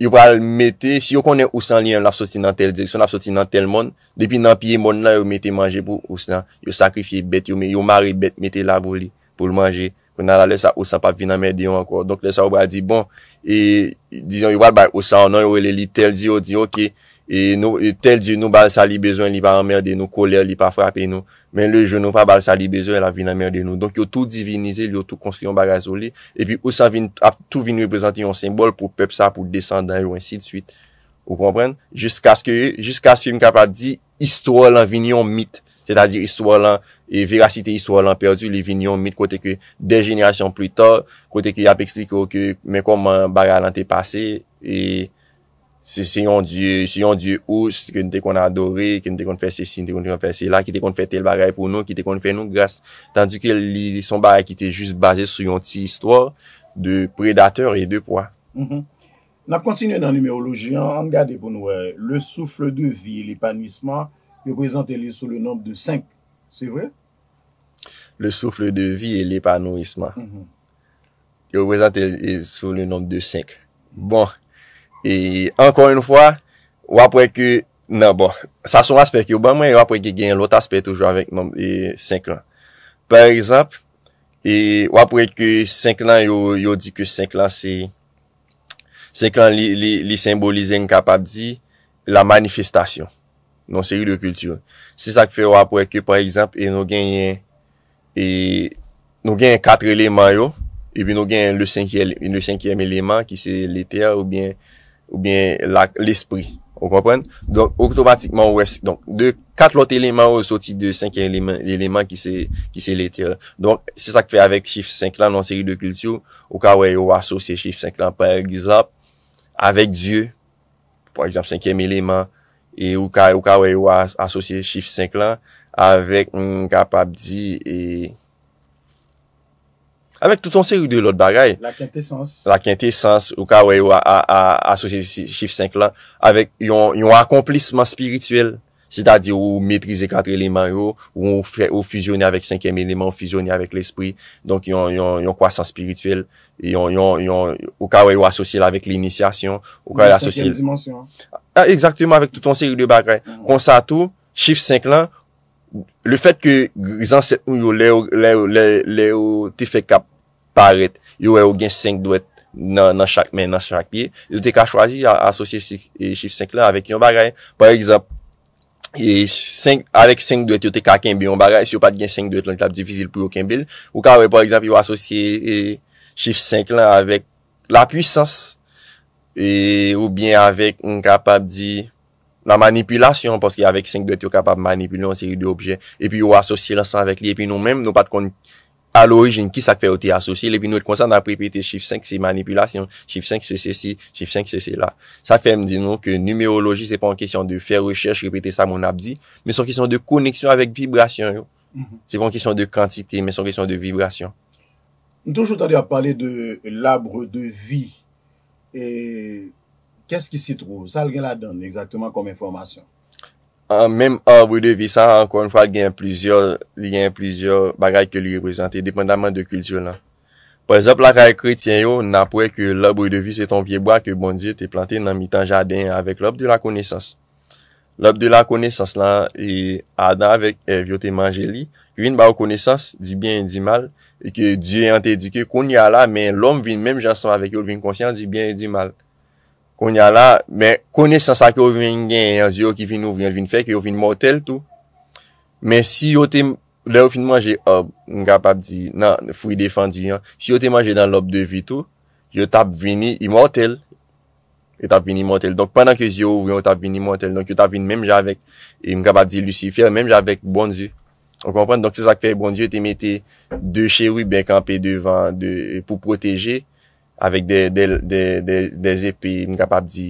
yo pa al mette, si yo konen ou san li, an laf soti nan tel diyo, son laf soti nan tel mon, depi nan piye mon la, yo mette manje pou ou san, yo sakrifye bet, yo marre bet, mette la bou li pou l manje, konan la le sa ou san pa vin nan men diyon anko. Donk le sa ou ba di, bon, e, diyon yo wad bay ou san an, non, yo le li tel diyo, diyon ki, E, e tel di nou bal sa li bezwen li pa ammerde nou, koler li pa frape nou, men le je nou pa bal sa li bezwen la vin ammerde nou. Donk yo tou divinize, yo tou konstruyon baga zole, e pi ou sa ap tou vin reprezenti yon sembol pou pep sa pou descendan yon si lsuit. Ou kompren? Jusk aske yon kapap di, histouan lan vin yon mit, c'est-a-di histouan lan, e verasite histouan lan perdu, li vin yon mit kote ke dejenerasyon pluitor, kote ke ap eksplik yo ke men koman baga lan te pase, e... Se yon die ou, se yon die ou, se yon die kon adore, se yon die kon fese si, se yon di kon fese la, ki te kon fete l bagay pou nou, ki te kon fene nou gas. Tandik li son bagay ki te jist baje sou yon ti istor de predateur e de poa. Mm-hmm. Na kontine nan numeroloji, an gade pou nou, euh, le souffle de vi e l epanouisman, yo prezante li sou le nombe de 5, se vwe? Le souffle de vi e l epanouisman, yo mm-hmm. prezante li sou le nombe de 5. Bon. E, ankon yon fwa, wapwe ke, nan bon, sa son aspekt yo ban mwen, wapwe ke gen lout aspekt yo jwa vek nan e 5 lan. Par exemple, e wapwe ke 5 lan yo di ke 5 lan se, 5 lan li simbolize nkapab di la manifestasyon, non se yon de kultur. Se sa ke fe wapwe ke, par exemple, yo e nou gen 4 eleman yo, e bi nou gen le 5e eleman ki se le ter ou bi en. Ou byen l'esprit. Ou kompren? Donk, oktomatikman ou es... Donk, de kat lot eleman ou soti de 5e eleman ki se lete. Donk, se sa ki fe avèk chif 5 lan nan seri de kultou, ou kawè yo asosye chif 5 lan. Par egzap, avèk Diyo, par egzap 5e eleman, e ou kawè yo asosye chif 5 lan, avèk m kapabdi, e... Avèk touton seri de lòt bagay. La kente sens. La kente sens. Ou ka wè yo a asosye chif 5 lan. Avèk yon akomplisman spirituel. Se ta di ou mètrize 4 eleman yo. Ou fusioni avèk 5e eleman. Ou fusioni avèk l'espri. Donk yon kwa san spirituel. Ou ka wè yo asosye lèvèk l'initiasyon. Ou ka yon asosye lèvèk... Ou yon 5e dimensyon. Exactement. Avèk touton seri de bagay. Kon sa tou. Chif 5 lan. Le fèt ke gizan se... Ou yo lèw te fè kap. yo wè ou gen 5 dwet nan chak men nan chak piye. Yo te ka chwazi asosye chif 5 la avèk yon bagay. Par egzap, yon 5, avèk 5 dwet yo te ka kembi yon bagay. Si yo pat gen 5 dwet, loun klap difizil pou yon kembil. Ou ka wè, par egzap, yo asosye chif 5 la avèk la pwissans. Ou byen avèk yon kapab di la manipilasyon. Poske avèk 5 dwet yo kapab manipile yon seri de objè. E pi yo asosye lansan avèk li. E pi nou mèm, nou pat kon A l'origin, ki sa kfe ou te asosye? Lepi nou et konsan ap repete chif 5, se manipulasyon, chif 5, se se si, chif 5, se se la. Sa fèm di nou ke numerologi se pon kisyon de fè rechèche, repete sa moun abdi, men son kisyon de koneksyon avèk vibrasyon yo. Se pon kisyon de kantite, men son kisyon de vibrasyon. Toujou ta li a pale de labre de vi, e kès ki si trou? Sa algen la don exactement kom informasyon? An menm oub ouy devisa, ankon fwa gen plizyo li gen plizyo bagay ke li reprezante, depen daman de kultyo la. Po ezop la kare kretyen yo, nan pou e ke l'oub ouy devisa eton viebo a ke bondye te plante nan mitan jadin avek l'oub de la konesas. L'oub de la konesas la, e adan avek evyote manjeli, yon ba ou konesas, di bien, di mal, e ke di ente dike kouni ala, men l'oum vin menm jason avek yon vin konsyan, di bien, di mal. konye san sa ki yo vwen gen, zyo ki vin ou vwen vin fek, yo vwen motel tou. Men si yo te, lè ou fin manje, ob, oh, mkabab di, nan, fwi defan di yon, si yo te manje dan lop de vi tou, yo tap vweni imotel. Yo tap vweni imotel. Donk, panan ke zyo ou vwen, yo tap vweni imotel. Donk, yo tap vweni mèm javek, mkabab e, di lucifer, mèm javek bonjou. On kompande, donk, se sa ke fè bonjou, te mette de chè wè ben kampè devan pou proteje Avèk dè zèpè, nou kapap di,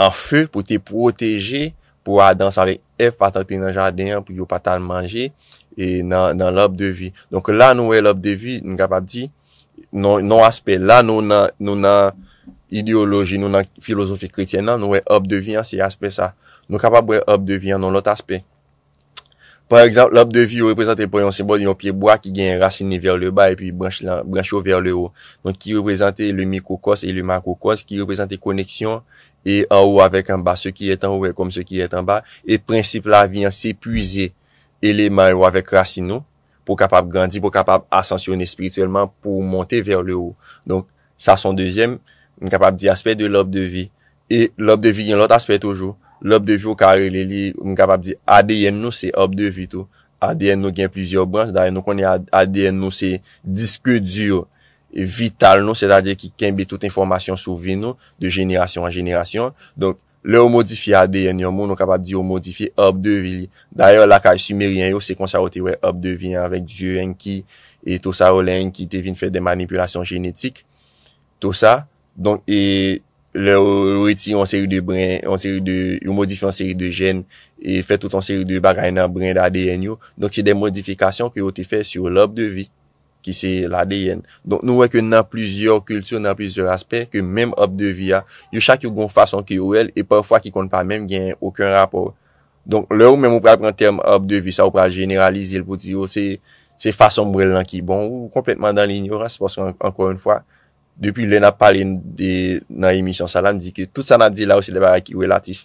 an fè pou te poteje pou a dans avèk f patante nan jaden, pou yo patan manje, nan lòb de vi. Donk la nou wè lòb de vi, nou kapap di, nou aspe, la nou nan ideoloji, nou nan filosofi kretien nan, nou wè lòb de vi an, si aspe sa. Nou kapap wè lòb de vi an, nou lot aspe. Par exemple, l'op de vie ou reprezenter pou yon sembol yon piye boi ki gen yon racine ver le ba e pi brancho ver le ou. Don ki reprezenter le mikrokos e le makrokos ki reprezenter koneksyon e an ou avek an ba. Se ki et an ou e kom se ki et an ba. E prinsip la vi an se puize eleman ou avek racine ou non? pou kapab grandi, pou kapab asansyon espirituelman pou monte ver le ou. Don sa son devyem, kapab di aspet de l'op de vie. E l'op de vie yon lot aspet toujou. lop devyo karele li, mn kapap di ADN nou se op devy to. ADN nou gen plizyo branj, daye nou konye ADN nou se diske diyo, vital nou, se da diye ki kenbe tout informasyon sou vi nou, de jenerasyon an jenerasyon. Donk, le ou modifi ADN yon moun, mn kapap di ou modifi op devy li. Daye, laka yi sumerien yo, se kon sa wote we op devy an, avek diyo enki, e to sa wole enki te vin fè de manipulasyon genetik. To sa, donk, e... yo modifi an seri de gen, e fè tout an seri de bagay nan brin d'ADN yo, donk se de modifikasyon ki yo te fè sur l'op de vi, ki se l'ADN. Donk nou wè ke nan plizyor kultou, nan plizyor aspekt, ke menm op de vi a, yo chak yo gon fason ki yo el, e parfwa ki kon pa menm gen okun rapor. Donk lè ou menm ou pran term op de vi, sa ou pran generalize l pou ti yo, se fason pou el lanki bon, ou kompletman dan linyor, ankon fwa, Depi le nap pale nan emisyon salan, di ke tout san ap di la ou se de bagay ki relatif.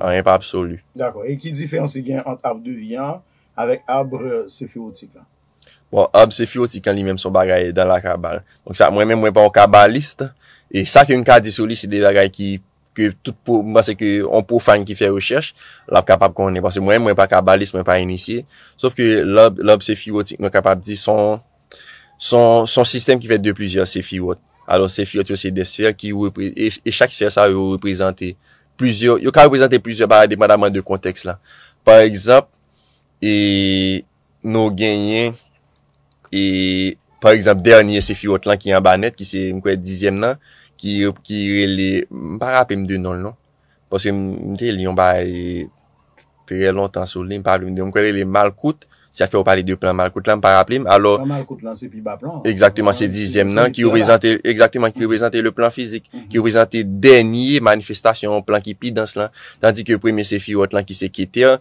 An repa absolu. D'akon, e ki difensi gen an tab de viyan, avek ab se fiotik an? Bon, ab se fiotik an li menm son bagay dan la kabal. Mwen menm mwen pa ou kabalist, e sa ki an ka disoli se de bagay ki, mwen se ki an pou fany ki fe recherch, l'ab kapap konen. Mwen mwen pa kabalist, mwen pa inisye. Sof ke l'ab se fiotik mwen kapap di son... Son sistem ki fet de plizye sefirot. Alon sefirot yo se desfer ki yo repre... E chak sefer sa yo reprezente plizye, yo ka reprezente plizye ba depen daman de konteks la. Par ekzap, e nou genyen e par ekzap dernye sefirot la ki yon ba net, ki se mkwe dizyem nan ki re le... Mpa rapi mde non l non. Poske mte li yon ba tre lontan sou li mpa li mde. Mkwe le mal kout Sa fè ou pale de plan Malkoutlan, paraplim. Malkoutlan, se pi ba plan. Exactement, se dizem nan, ki ou prezante le plan fizik, ki mhm. ou prezante denye manifestasyon, plan ki pi dans lan. Tandik yo preme se fi wot lan ki se Keter,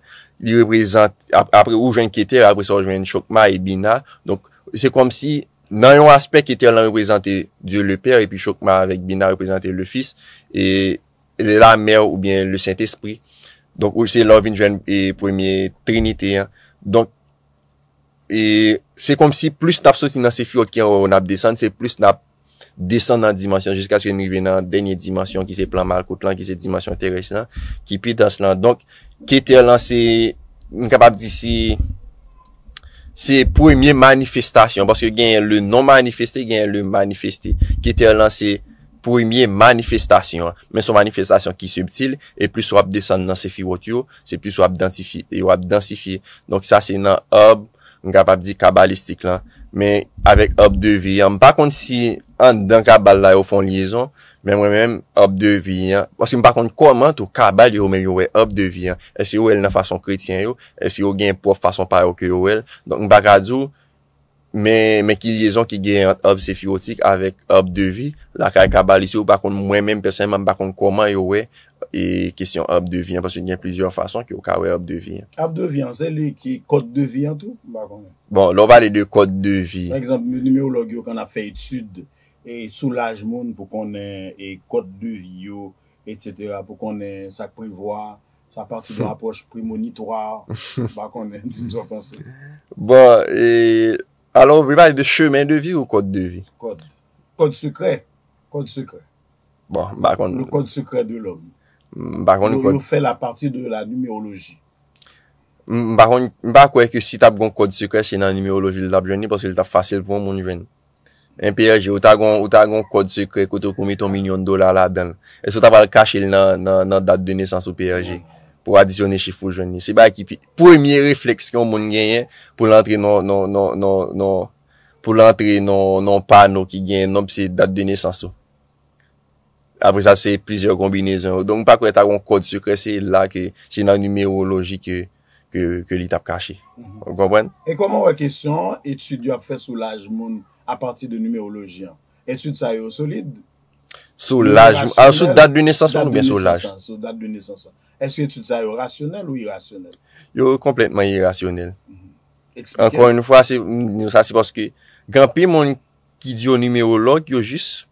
li prezante apre ou jwen Keter, apre sa ou jwen Chokma et Bina. Donk, se kom si nan yon aspekt Keter lan prezante Dieu le Père, epi Chokma vek Bina prezante le Fils, et la Mer ou bien le Saint-Esprit. Donk, ou se lor vin jwen premier Trinité. Donk, E se kom si plus nap soti nan se fi wot ki yo wap desen, se plus nap desen nan dimensyon, jiskat se nou ven nan denye dimensyon ki se plan mal, kout lan ki se dimensyon teres lan, ki pi dans lan. Donk, kete lan se, m kapap di se, se pouye mye manifestasyon, baske genye le non manifesté, genye le manifesté. Kete lan se pouye mye manifestasyon, men so manifestasyon ki subtil, e plus wap desen nan se fi wot yo, se plus wap densifi, yo wap densifi. Donk sa se nan ob, Mwen kapap di kabalistik lan, men avek ob deviyan. Mwen pa kont si an dan kabal la yo fon liyezon, men mwen men ob deviyan. Woski mwen pa kont komant ou kabal yo men yo we ob deviyan. Ese yo el nan fason kretiyan yo, ese yo gen pof fason pa yo ke yo el. Don mwen pa kajou, men ki liyezon ki gen ob sefiotik avek ob deviyan. La kaj kabalistik yo, mwen men personman mwen pa kont komant yo we ob deviyan. e kesyon ap deviyan, pas yon gen plizyon fason ki yo kawè ap deviyan. Ap deviyan, zè li ki kote deviyan tout? Bon, lò va lè de kote deviyan. Ek exemple, mè numè o log yo kan ap fè etud, e sou laj moun pou konen e kote deviyo, et sètera, pou konen sa privoi, sa parti de rapoche primonitwa, ba konen, di mè jò konsè. Bon, e... alò, vè ba, e de chèmen deviyan ou kote deviyan? Kote. Kote sekre. Kote sekre. Bon, ba konen. Kote sekre de lò vè. Ou yo fè la parti de la numéologie Mba kwek yo si tap gon kode sekre se nan numéologie lè tap jouni Paske lè tap fasyel pou moun jwen En PRG ou ta gon kode sekre koutou koumi ton minyon do la la den E so ta bal kache lè nan dat de nesans non, ou PRG Pou adisyone chifou jouni Se baki premier refleks ki yon moun genyen Pou lantre nan pano ki genyen nan pise dat de nesans ou apre sa se pizer kombinezon. Don pa kwen ta kon kod sikre, se la ke, se nan numerologi ke li tap kache. Gwabwen? Mhm. E koman wè kesyon, etud yo ap fè soulaj moun apati de numerologi an? Etud sa yo solid? Soulaj, ah, an sou date de nesansman ou bien soulaj? Sou date de nesansman. Eske etud sa yo rasyonel ou irasyonel? Yo kompletman irasyonel. Enkwen yon fwa, sa se paske, gampi moun ki di yo numerologi yo jis,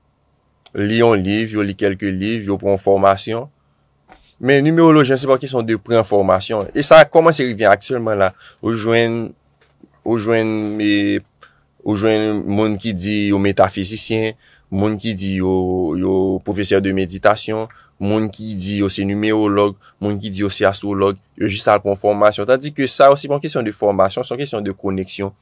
Li yon liv, yon li kelke liv, yon pon formasyon. Men, numerolojin, seman ki son de pre-formasyon. E sa, koman se revyen akselman la? Ou jwen, ou jwen, e, ou jwen, moun ki di yon metafizisyen, moun ki di yon profeseur de meditasyon, moun ki di yon se numerolog, moun ki di yon se astrolog, yon jisal pon formasyon. Tadi ke sa, seman ki son de formasyon, seman ki son de koneksyon.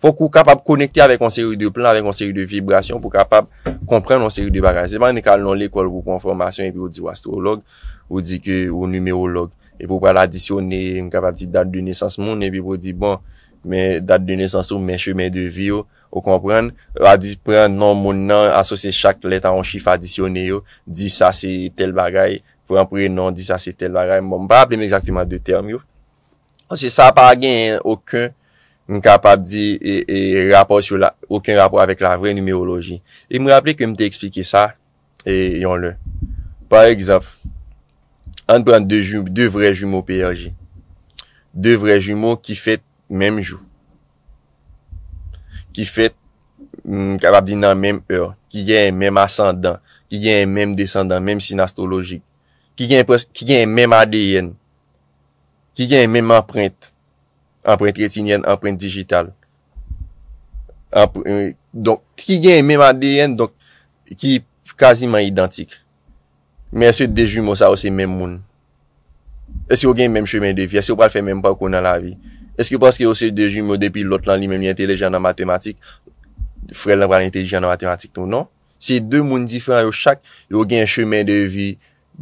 Fok ou kapap konekte avèk an seri de plan, avèk an seri de vibrasyon pou kapap komprende an seri de bagay. Semane kal nan lè kol pou konformasyon epi ou di wastrolog, ou di ki ou numerolog. Epi pou pral adisyonè m kapap di date de nesans moun epi pou di bon, mè date de nesans ou mè chèmè de vi yo, ou komprende. Ou adisyonè nan moun nan asosye chak letan an chif adisyonè yo, di sa se tel bagay, pran prè nan di sa se tel bagay. Mwen pa apèm exactement de term yo. Ose sa apagè okè. m kapap di e, e rapor sou la, ouken rapor avek la vre numeoloji. E m rappele ke m te eksplike sa, e yon le. Par exemple, an pran de vre jumo PRJ, de vre jumo ki fet mem jou, ki fet m kapap di nan mem eur, ki gen men ascendant, ki gen men descendant, men sinastrologik, ki gen men ADN, ki gen men emprant, an prent retinyen, an prent digital. Donk, ki gen menm adyen, ki kaziman identik. Men, ase de jume ou sa, ou se menm moun. Esi ou gen menm chemen de vi, esi ou pral fe menm pa ou konan la vi. Esi ou paske ou se de jume ou depi lot lan li, menm li entelejen nan matematik, frel nan pral entelejen nan matematik nou, non? Se de moun diferan yo, chak yo gen chemen de vi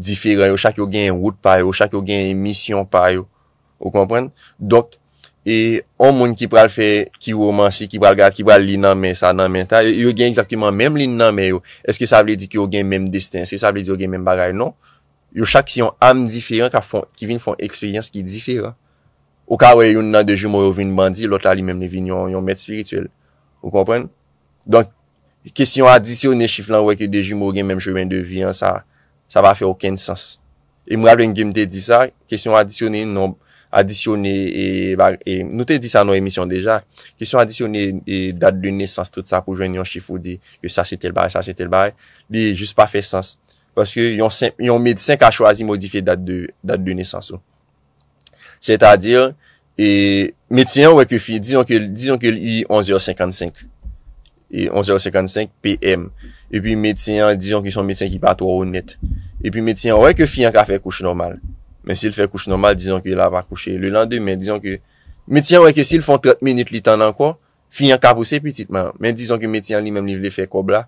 diferan yo, chak yo gen yon route pa yo, chak yo gen yon mission pa yo. Ou kompren? Dok, E yon moun ki pral fè ki woman si, ki pral gade, ki pral li nanmen sa nanmen ta, yo gen ekzaktyman menm li nanmen yo, eske sa vle di ki yo gen menm destens, eske sa vle di yo gen menm bagay, non. Yo chak si yon am diferent ki vin fon eksperyans ki diferent. Ou ka wey yon nan de jume ou vin bandi, lot la li menm ne vin yon met spirituel. Ou kompren? Don, kesyon adisyone chif lan wey ki de jume ou gen menm jume devyen sa, sa va fè oken sens. E mwab ven genm te di sa, kesyon adisyone yon non... Adisyone, nou te di sa nou emisyon deja, ki son adisyone dat de nesans tout sa pou jwen yon chifou di, ki sa se tel bare, sa se tel bare, li just pa fe sens. Paske yon medsyen ka chwazi modifiye dat de nesans. Se ta dir, medsyen we ke fi, diyon ke li 11.55, 11.55 PM, e pi medsyen, diyon ki son medsyen ki pa 3 ou net, e pi medsyen we ke fi an ka fe kouch normal, men si l fè kouche nomal, dizon ki la va kouche le lan de, men dizon ki, meti an wè ke si l fon 30 minute li tan an kon, fi an kapou se pitit man, men dizon ki meti an li, men li vle fè kob la,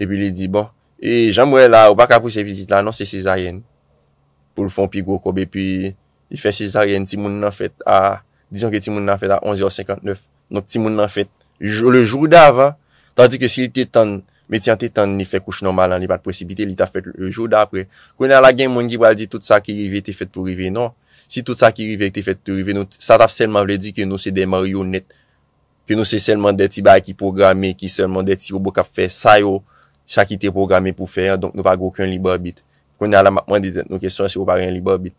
epi li di bon, e jan mwè la, ou pa kapou se pitit non, la, nan se sezaryen, pou l fon pi go kob, epi, l fè sezaryen, ti moun nan fèt a, dizon ki ti moun nan fèt a 11.59, nou ti moun nan fèt, le joun dè avan, tandi ke si l te tan, Met ti an te tan ne fe kouch normal an, ne pat precibite, li ta fet le jou da apre. Kwen ala gen moun ki pral di tout sa ki rive te fet pou rive, non. Si tout sa ki rive te fet pou rive, sa taf selman vle di ke nou se demari yo net. Ke nou se selman deti bay ki programe, ki selman deti yo bok ap fe sayo, sa ki te programe pou fe, an, donk nou pa gwen kwen libar bit. Kwen ala mwen de den nou kesyon an, se yo pari an libar bit.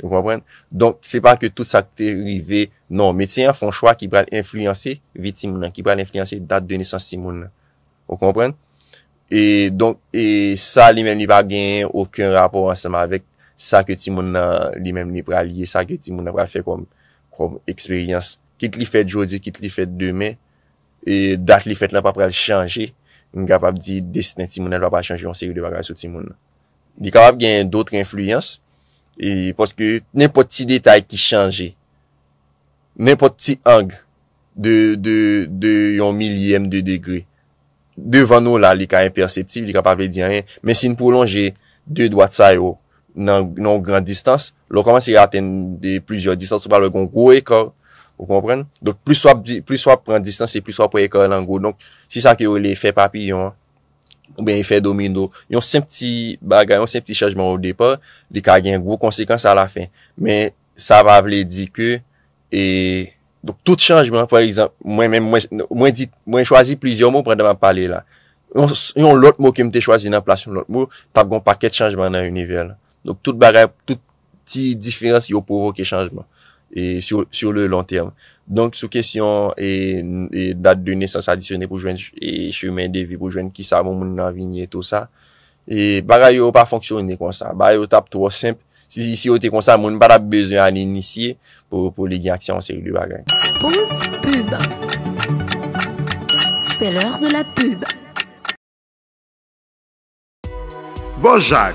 Yon kon apren? Donk se pa ke tout sa ki te rive, non. Met ti an fon chwa ki pral influyansi vitim nan, ki pral influyansi dat de nesansi moun nan. Ou kompren? E donk, e sa li men li pa gen ouken rapor anseman vek sa ke timoun nan li men li pralye, sa ke timoun nan pral fè koum koum eksperyans. Kik li fèt jodi, kik li fèt demè, e dat li fèt nan pral chanjè, ni kapap di destin timoun nan lwa pa chanjè yon seri de bagaj sou timoun nan. Ni kapap gen doutre influyans, e poske nen poti detay ki chanjè, nen poti ang de yon miliyem de degre. devan nou la li ka imperseptib, li ka pavle di an yen, men sin pou lonje, de doua tsa yo nan ou gran distans, lor koman se yaten de plijor distans, sou pavle kon gwo ekor, ou kompren, donk pli swap pren distans, se pli swap pre ekor nan gwo, donk si sa ki yo le efè papi yon, ou ben efè domino, yon sen pti bagay, yon sen pti chajman ou depa, li ka gen gwo konsekans a la fin, men sa pavle di ke, e... Donk tout chanjman, par exemple, mwen chwazi plizyon moun pren de man pale la. Yon lot moun ke mte chwazi nan plasyon lot moun, tap gon paket chanjman nan yon nivel. Donk tout bagay, tout ti difirans yon pouvo ke chanjman. Sur le lon term. Donk sou kesyon e dat de nesans adisyone pou jwen chumendevi pou jwen kisa moun nan vinye tout sa. E bagay yo pa fonksyon ne konsan. Bagay yo tap to wos simple. Si yo te konsan, moun pa tap beze an inisye. pour, les actions série du bagage. Pause pub. C'est l'heure de la pub. Bon Jacques,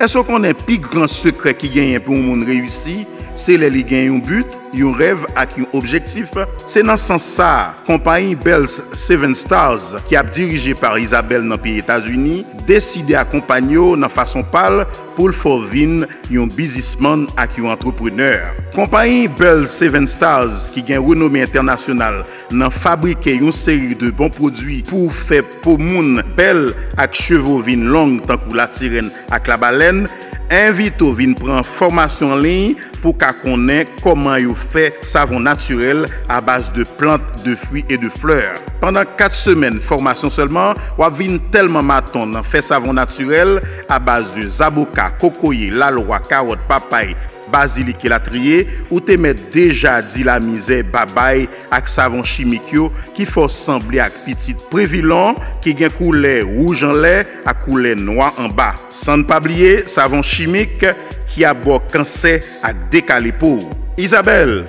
est-ce qu'on a un plus grand secret qui gagne pour un monde réussi, c'est les gagne un but yon rev ak yon objektif. Se nan sans sa, kompanyen Bell's Seven Stars, ki ap dirije par Isabelle nan pi Etats-Unis, deside akompanyo nan fason pal pou l'fo vin yon bizisman ak yon antropreneur. Kompanyen Bell's Seven Stars, ki gen renome internasyonal, nan fabrike yon seri de bon prodwi pou fe pou moun Bell ak chevo vin long tankou la tiren ak la balen, invito vin pran formasyon lin pou ka konen koman yon fe savon naturel a base de plant, de fwi et de fleur. Pendan 4 semeni formasyon selman, wavine telman maton nan fe savon naturel a base de zaboka, kokoye, lalwa, karot, papay, basilik et latriye ou te met deja di la mize babay ak savon chimik yo ki fos sembli ak pitit previlon ki gen kou le ou jan le ak kou le noa an ba. San pabliye, savon chimik ki abo kansè ak dekalipo. Isabelle,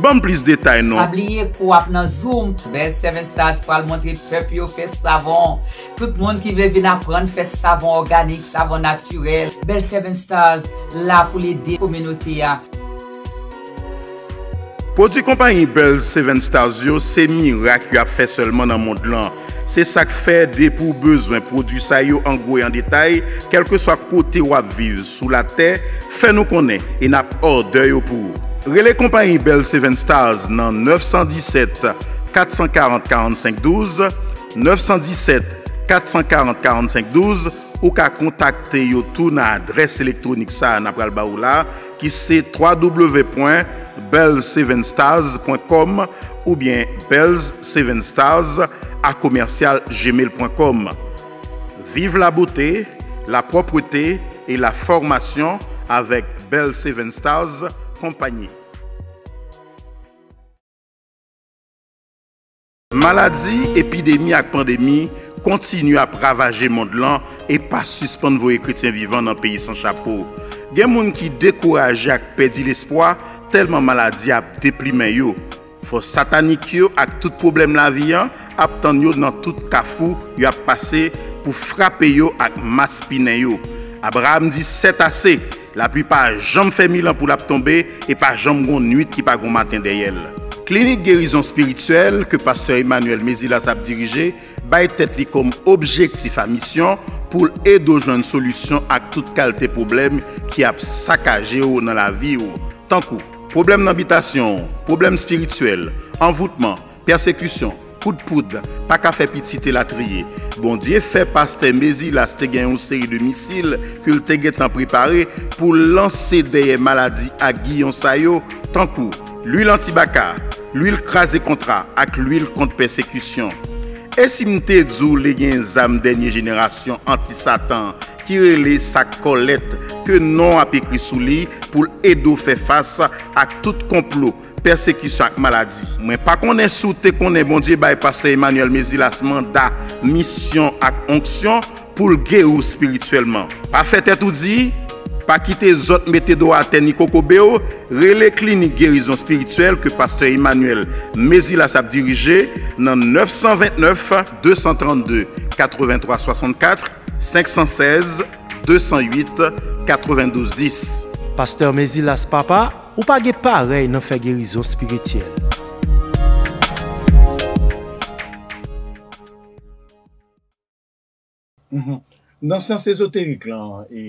bon plis detay nou. Tabliye kou ap nan zoom. Bell 7 Stars kwa al montre pep yo fe savon. Tout moun ki vle vina pran fe savon organik, savon naturel. Bell 7 Stars la pou li de kominote ya. Produk kompanyi Bell 7 Stars yo se mi rak yo ap fe selman nan mond lan. Se sak fe de pou bezwen produk sa yo an gouye an detay. Kelke sa kote wap vive sou la te, fe nou konen en ap orde yo pou. Rele kompany Bel 7 Stars nan 917 440 45 12, 917 440 45 12, ou ka kontakte yo tou nan adres elektronik sa nan pral baou la, ki se www.bel7stars.com ou bien bel7stars a komersyal gmail.com Vive la beauté, la propreté et la formation avec bel7stars.com Maladie, épidémie et pandémie continue à ravager le monde et pas suspendre vos chrétiens vivants dans le pays sans chapeau. Il y a qui découragent et perdent l'espoir tellement maladie a déprimé. Il faut sataniser avec tout problème de la vie, dans hein, tout cafou qui a passé pour frapper avec à Abraham dit c'est assez la plupart pas jamais fait mille ans pour la tomber et pas jamais une nuit qui pas un matin derrière. Clinique guérison spirituelle que pasteur Emmanuel Mézilas a dirigé, by tête comme objectif à mission pour aider aux jeunes solutions à toutes qualité problèmes qui a saccagé dans la vie. Tant que Problèmes d'habitation, problèmes spirituels, envoûtement, persécution, Poud-poud, pa ka fe pitite la triye. Bondye, fe pa ste mezi la ste gen yon seri de misil kyl te gen tan pripare pou lanse deye maladi a Giyon Sayo tan kou l'uil antibaka, l'uil krasi kontra ak l'uil kont persekusyon. Esi mte dzou le gen zam denye generasyon antisatan ki rele sa kolet ke non apikri souli pou l'edo fe fasa ak tout komplot persécution maladie pas qu'on est sauté... Qu'on est bon Dieu, pasteur pasteur Emmanuel Mézilas... mandat, mission et onction pour guérir spirituellement. Pas spirituellement... tête tout dit, pas zot mettez do à teni koko beo, relais clinique guérison spirituelle que pasteur Emmanuel Mézilas a dirigé... Dans 929-232-8364 516-208-9210. Pasteur Mézilas Papa Ou pa ge parey nan fe ge rizon spirityel. Dans mhm. yans esoterik lan, e,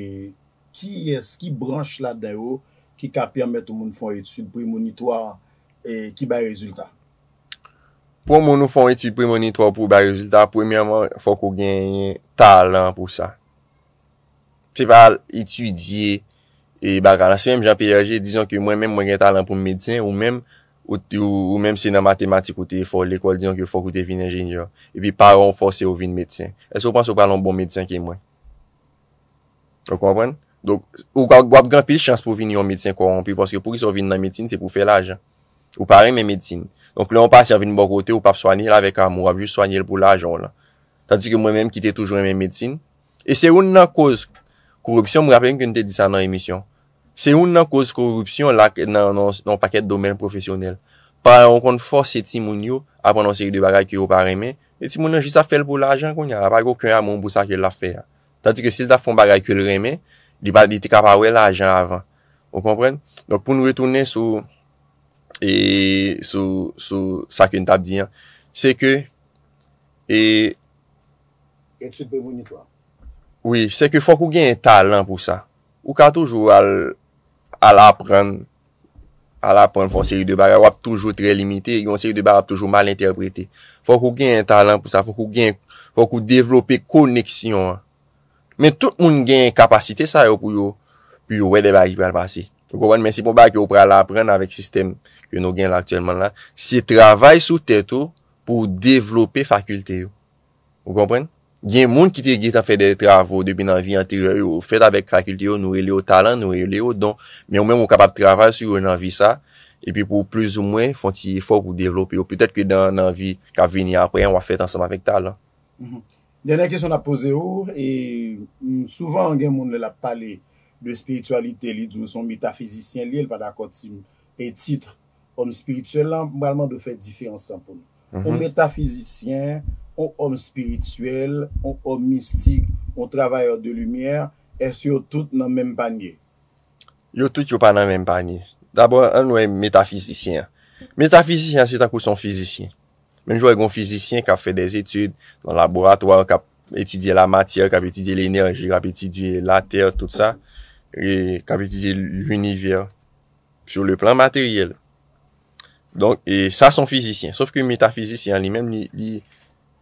ki es ki branche la deyo ki kapi amet ou moun foun etude pou yon itwa e, ki bay rezultat? Pou moun foun etude pou yon itwa pou bay rezultat, premiyaman fok ou genye talan pou sa. Ti val etudye E ba gana, se m jen piye aje, diyon ki mwen men mwen gen talan pou m medisyen, ou men se nan matematik ou te e fol, l'ekol diyon ki fol ou te vin enjinyon. E pi paron fol se ou vin medisyen. E se ou pan bon se ou pran loun bon medisyen ki mwen? Ou kompren? Ou wap gran pil chans pou vin yon medisyen koron pi, paske pou ki se ou vin nan medisyen, se pou fe laj. Ou parin men medisyen. Donk lè, ou pa se ou vin bon kote, ou pa psoanil avek amou, wap jous soanil pou lajon. Tandik yo mwen menm ki te toujwen men medisyen. E se yon nan koz korupsyon, m w Se yon nan kouz korupsyon la nan paket domen profesyonel. Par an kon fòs eti moun yo, apan nan se yon bagay ki yo par reme, eti moun yo jisa fèl pou l'ajan kon yon, apan kou kè an moun pou sa ke l'a fè. Tati ke se yon ta fòn bagay ki yo reme, di pa di te kapawè l'ajan avan. On kompren? Donk pou nou retounen sou, e, sou, sou, sa ke nou tap diyan, se ke, e, eti sou te pe mouni kwa? Oui, se ke fòk ou gen talan pou sa. Ou ka toujou al... Al apren, al apren fon seri de bar, wap toujou tre limité, yon seri de bar wap toujou mal interpreté. Fon kou gen talent pou sa, fon kou gen, fon kou devlopé koneksyon an. Men tout moun gen kapasite sa yo pou yo, pou yo wè de bar ki pral pasi. Ou kompren, men si pou bar ki yo pral apren avèk sistem ki yo nou gen l'aktyèlman la, se travay sou tètou pou devlopé fakülte yo. Ou kompren? gen moun ki te git an fe de travou de bin an vi anteriyo, ou fet avek kakiltyo, nou e leo talan, nou e leo don, men ou men mou kapap travay sou yon anvi sa, epi pou plis ou mwen, fon ti e fok ou devlopi yo, petet ki den anvi ka vini apwen, ou a fet ansama vek talan. Deney kesyon a pose yo, oh, e mm, souvan gen moun ne la pale de spiritualite li, doun son metafizisyen li, el pa dakot si, e titre om spiritualan, mou alman do fet difyansan pou nou. O metafizisyen, mm-hmm. ou om spirituel, ou om mistik, ou travayor de lumiè, es yo tout nan menm panye? Yo tout yo pan nan menm panye. D'abord, an nou e metafizisyen. Metafizisyen, se takou son fizisyen. Menjou e gon fizisyen ka fe des etude nan laboratoire, ka etudye la matyè, ka etudye l'enerji, ka etudye la tèr, tout sa, e ka etudye l'univer, sou le plan materyèl. Donk, e sa son fizisyen. Sof ke metafizisyen li menm, li...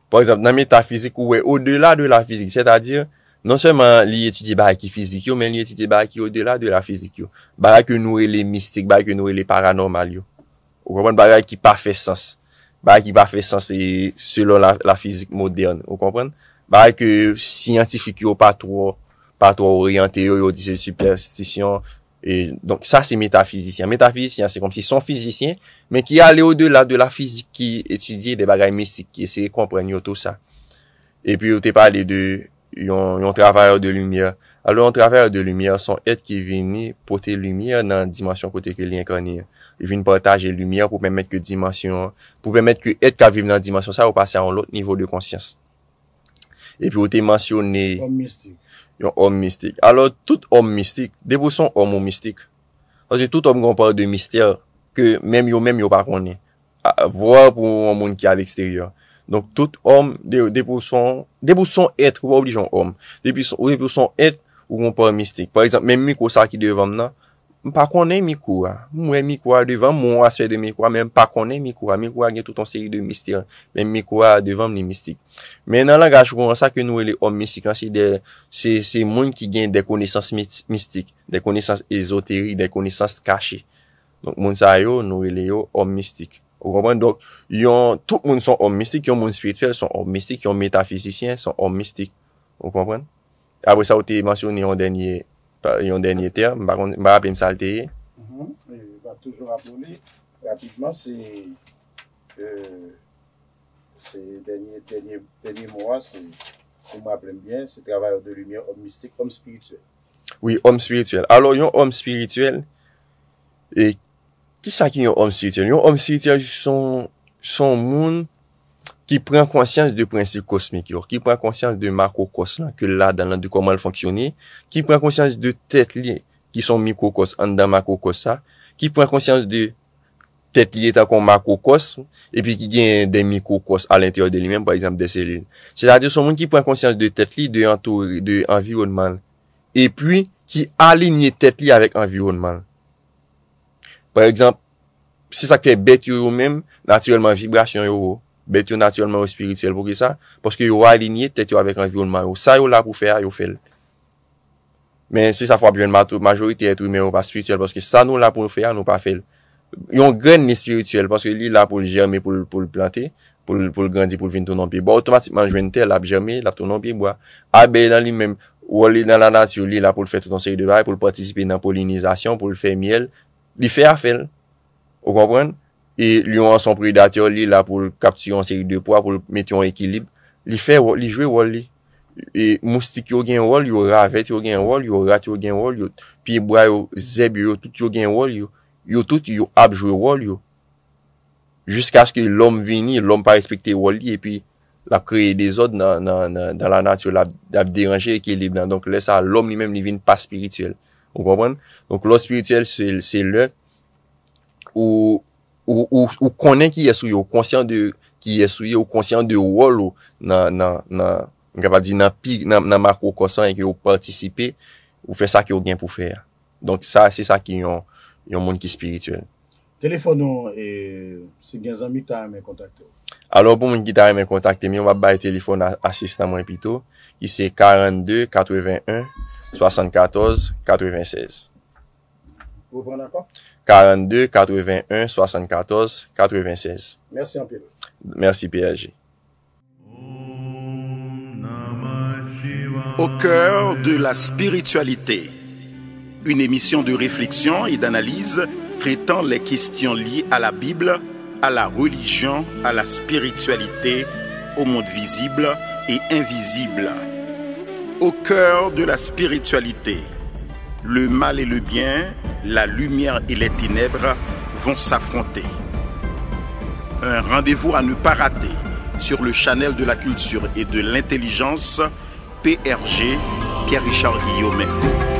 Par exemple, nan metafizik ouwe, ou delà de la fizik, c'est-à-dire, non sèman li etudie barè ki fizik yo, men li etudie barè ki ou delà de la fizik yo. Barè ki nouwe le mistik, barè ki nouwe le paranormal yo. Ou kompren, barè ki pa fè sens. Barè ki pa fè sens selon la fizik modern. Ou kompren? Barè ki siyantifik yo pa tro, pa tro oryantè yo, yo dise superstisyon, yo dise superstisyon, E, donk sa se metafizisyen. Metafizisyen se kom si son fizisyen, men ki ale o de la de la fizik ki etudye de bagay mistik, ki ese kompren yo tou sa. E pi ou te pale de yon travare de lumiye. A lo yon travare de lumiye, son et ki veni pote lumiye nan dimasyon pote ke li enkranir. Veni pote aje lumiye pou pemet ke dimasyon, pou pemet ke et ka vive nan dimasyon sa, ou pase an lot nivou de konsyans. E pi ou te mansyone... Kon mistik. yon om mistik. Alors, tout om mistik, debouson om ou mistik. Toute om kompare de mistir ke mèm yo mèm yo pa koni. Vwa pou moun ki a l'eksteryor. Donc, tout om debouson, debouson et, wou obli yon om. Debouson et, wou kompare mistik. Par exemple, mèm mi kwa sarki de vèm nan, Mpa konen mikwa, mwen mikwa devan mwen aspe de mikwa, men mpa konen mikwa. Mikwa gen touton seri de mistir, men mikwa devan mnen mistik. Men nan langaj konwen sa ke nouwele om mistik, nan si moun ki gen de konisans mistik, de konisans esoterik, de konisans kache. Donk moun sa yo, nouwele yo, om mistik. Ou konwen, donk, yon, tout moun son om mistik, yon moun sprituel son om mistik, yon metafisisyen son om mistik. Ou konwen? Abwe sa ou te mansyoun yon denye... yon denye ter, mba apem salteye. Mbou, mba toujou apou li, rapidman, se se denye mwa, se mba apem bien, se travayou de rounye omistik, om spirituel. Oui, om spirituel. Alors, yon om spirituel, e kisa ki yon om spirituel? Yon om spirituel, son moun ki pren konsyans de prinsip kosmik yo, ki pren konsyans de makrokos lan, ke la dan lan de koman l'fonksyoner, ki pren konsyans de tet li, ki son mikrokos an dan makrokosa, ki pren konsyans de tet li etan kon makrokos, epi ki gen den mikrokos al l'interyo de li men, par exemple, de serine. Se la di son moun ki pren konsyans de tet li, de yon tour, de yon environman, epi ki alinye tet li avèk environman. Par exemple, se sa kwe bet yon yo men, naturelman vibrasyon yo yo, Bet yo naturalman ou espirituel pou ki sa. Poske yo alinye tet yo avek environman ou. Sa yo la pou fè a, yo fè l. Men si sa fwa bjwen majorite etou men ou pas espirituel. Poske sa nou la pou fè a, nou pa fè l. Yon gren ni espirituel. Poske li la pou jermè pou plantè. Pou l'grandi pou vin ton anpè. Bo, otomatikman jwen tè la bjermè, la ton anpè. A be, nan li men, ou li nan la natyon. Li la pou l'fè tout an sèri de barè. Pou l'pratisipè nan polinizasyon, pou l'fè miel. Li fè a fè l. Ou komprenne? e lyon an son predatyo li la pou kapty yon seri de pwa pou metty yon ekilib, li fè wò, li jwè wò li. E moustik yo gen wò li, yo ravèt yo gen wò li, yo rat yo gen wò li, pi e bwa yo zeb yo, yo tout yo gen wò li, yo tout yo ap jwè wò li. Jusk aske lòm vini, lòm pa respikte wò li, e pi la kreye de zòd nan la natyo, la deranje ekilib nan. Donk lè sa, lòm li menm li vin pa spirituel. On kompwen? Donk lò spirituel se lè ou... Ou konen ki yesuyo, ki yesuyo, ou konsyant de wolo nan mako konsant e ki yo partisipe, ou fe sa ki yo gen pou fer. Donk sa, se sa ki yon moun ki spirituel. Telefon nou, e, se gen zan, mi ta amen kontakte. Alo, pou moun ki ta amen kontakte, mi wap baye telefon na asistan mwen pito. Ki se 42-81-74-96. Wopan akon? Wopan akon? 42, 81, 74, 96. Merci en Merci PLG. Au cœur de la spiritualité, une émission de réflexion et d'analyse traitant les questions liées à la Bible, à la religion, à la spiritualité, au monde visible et invisible. Au cœur de la spiritualité le mal et le bien, la lumière et les ténèbres vont s'affronter. Un rendez-vous à ne pas rater sur le Chanel de la culture et de l'intelligence PRG Pierre-Richard Guillaume Info.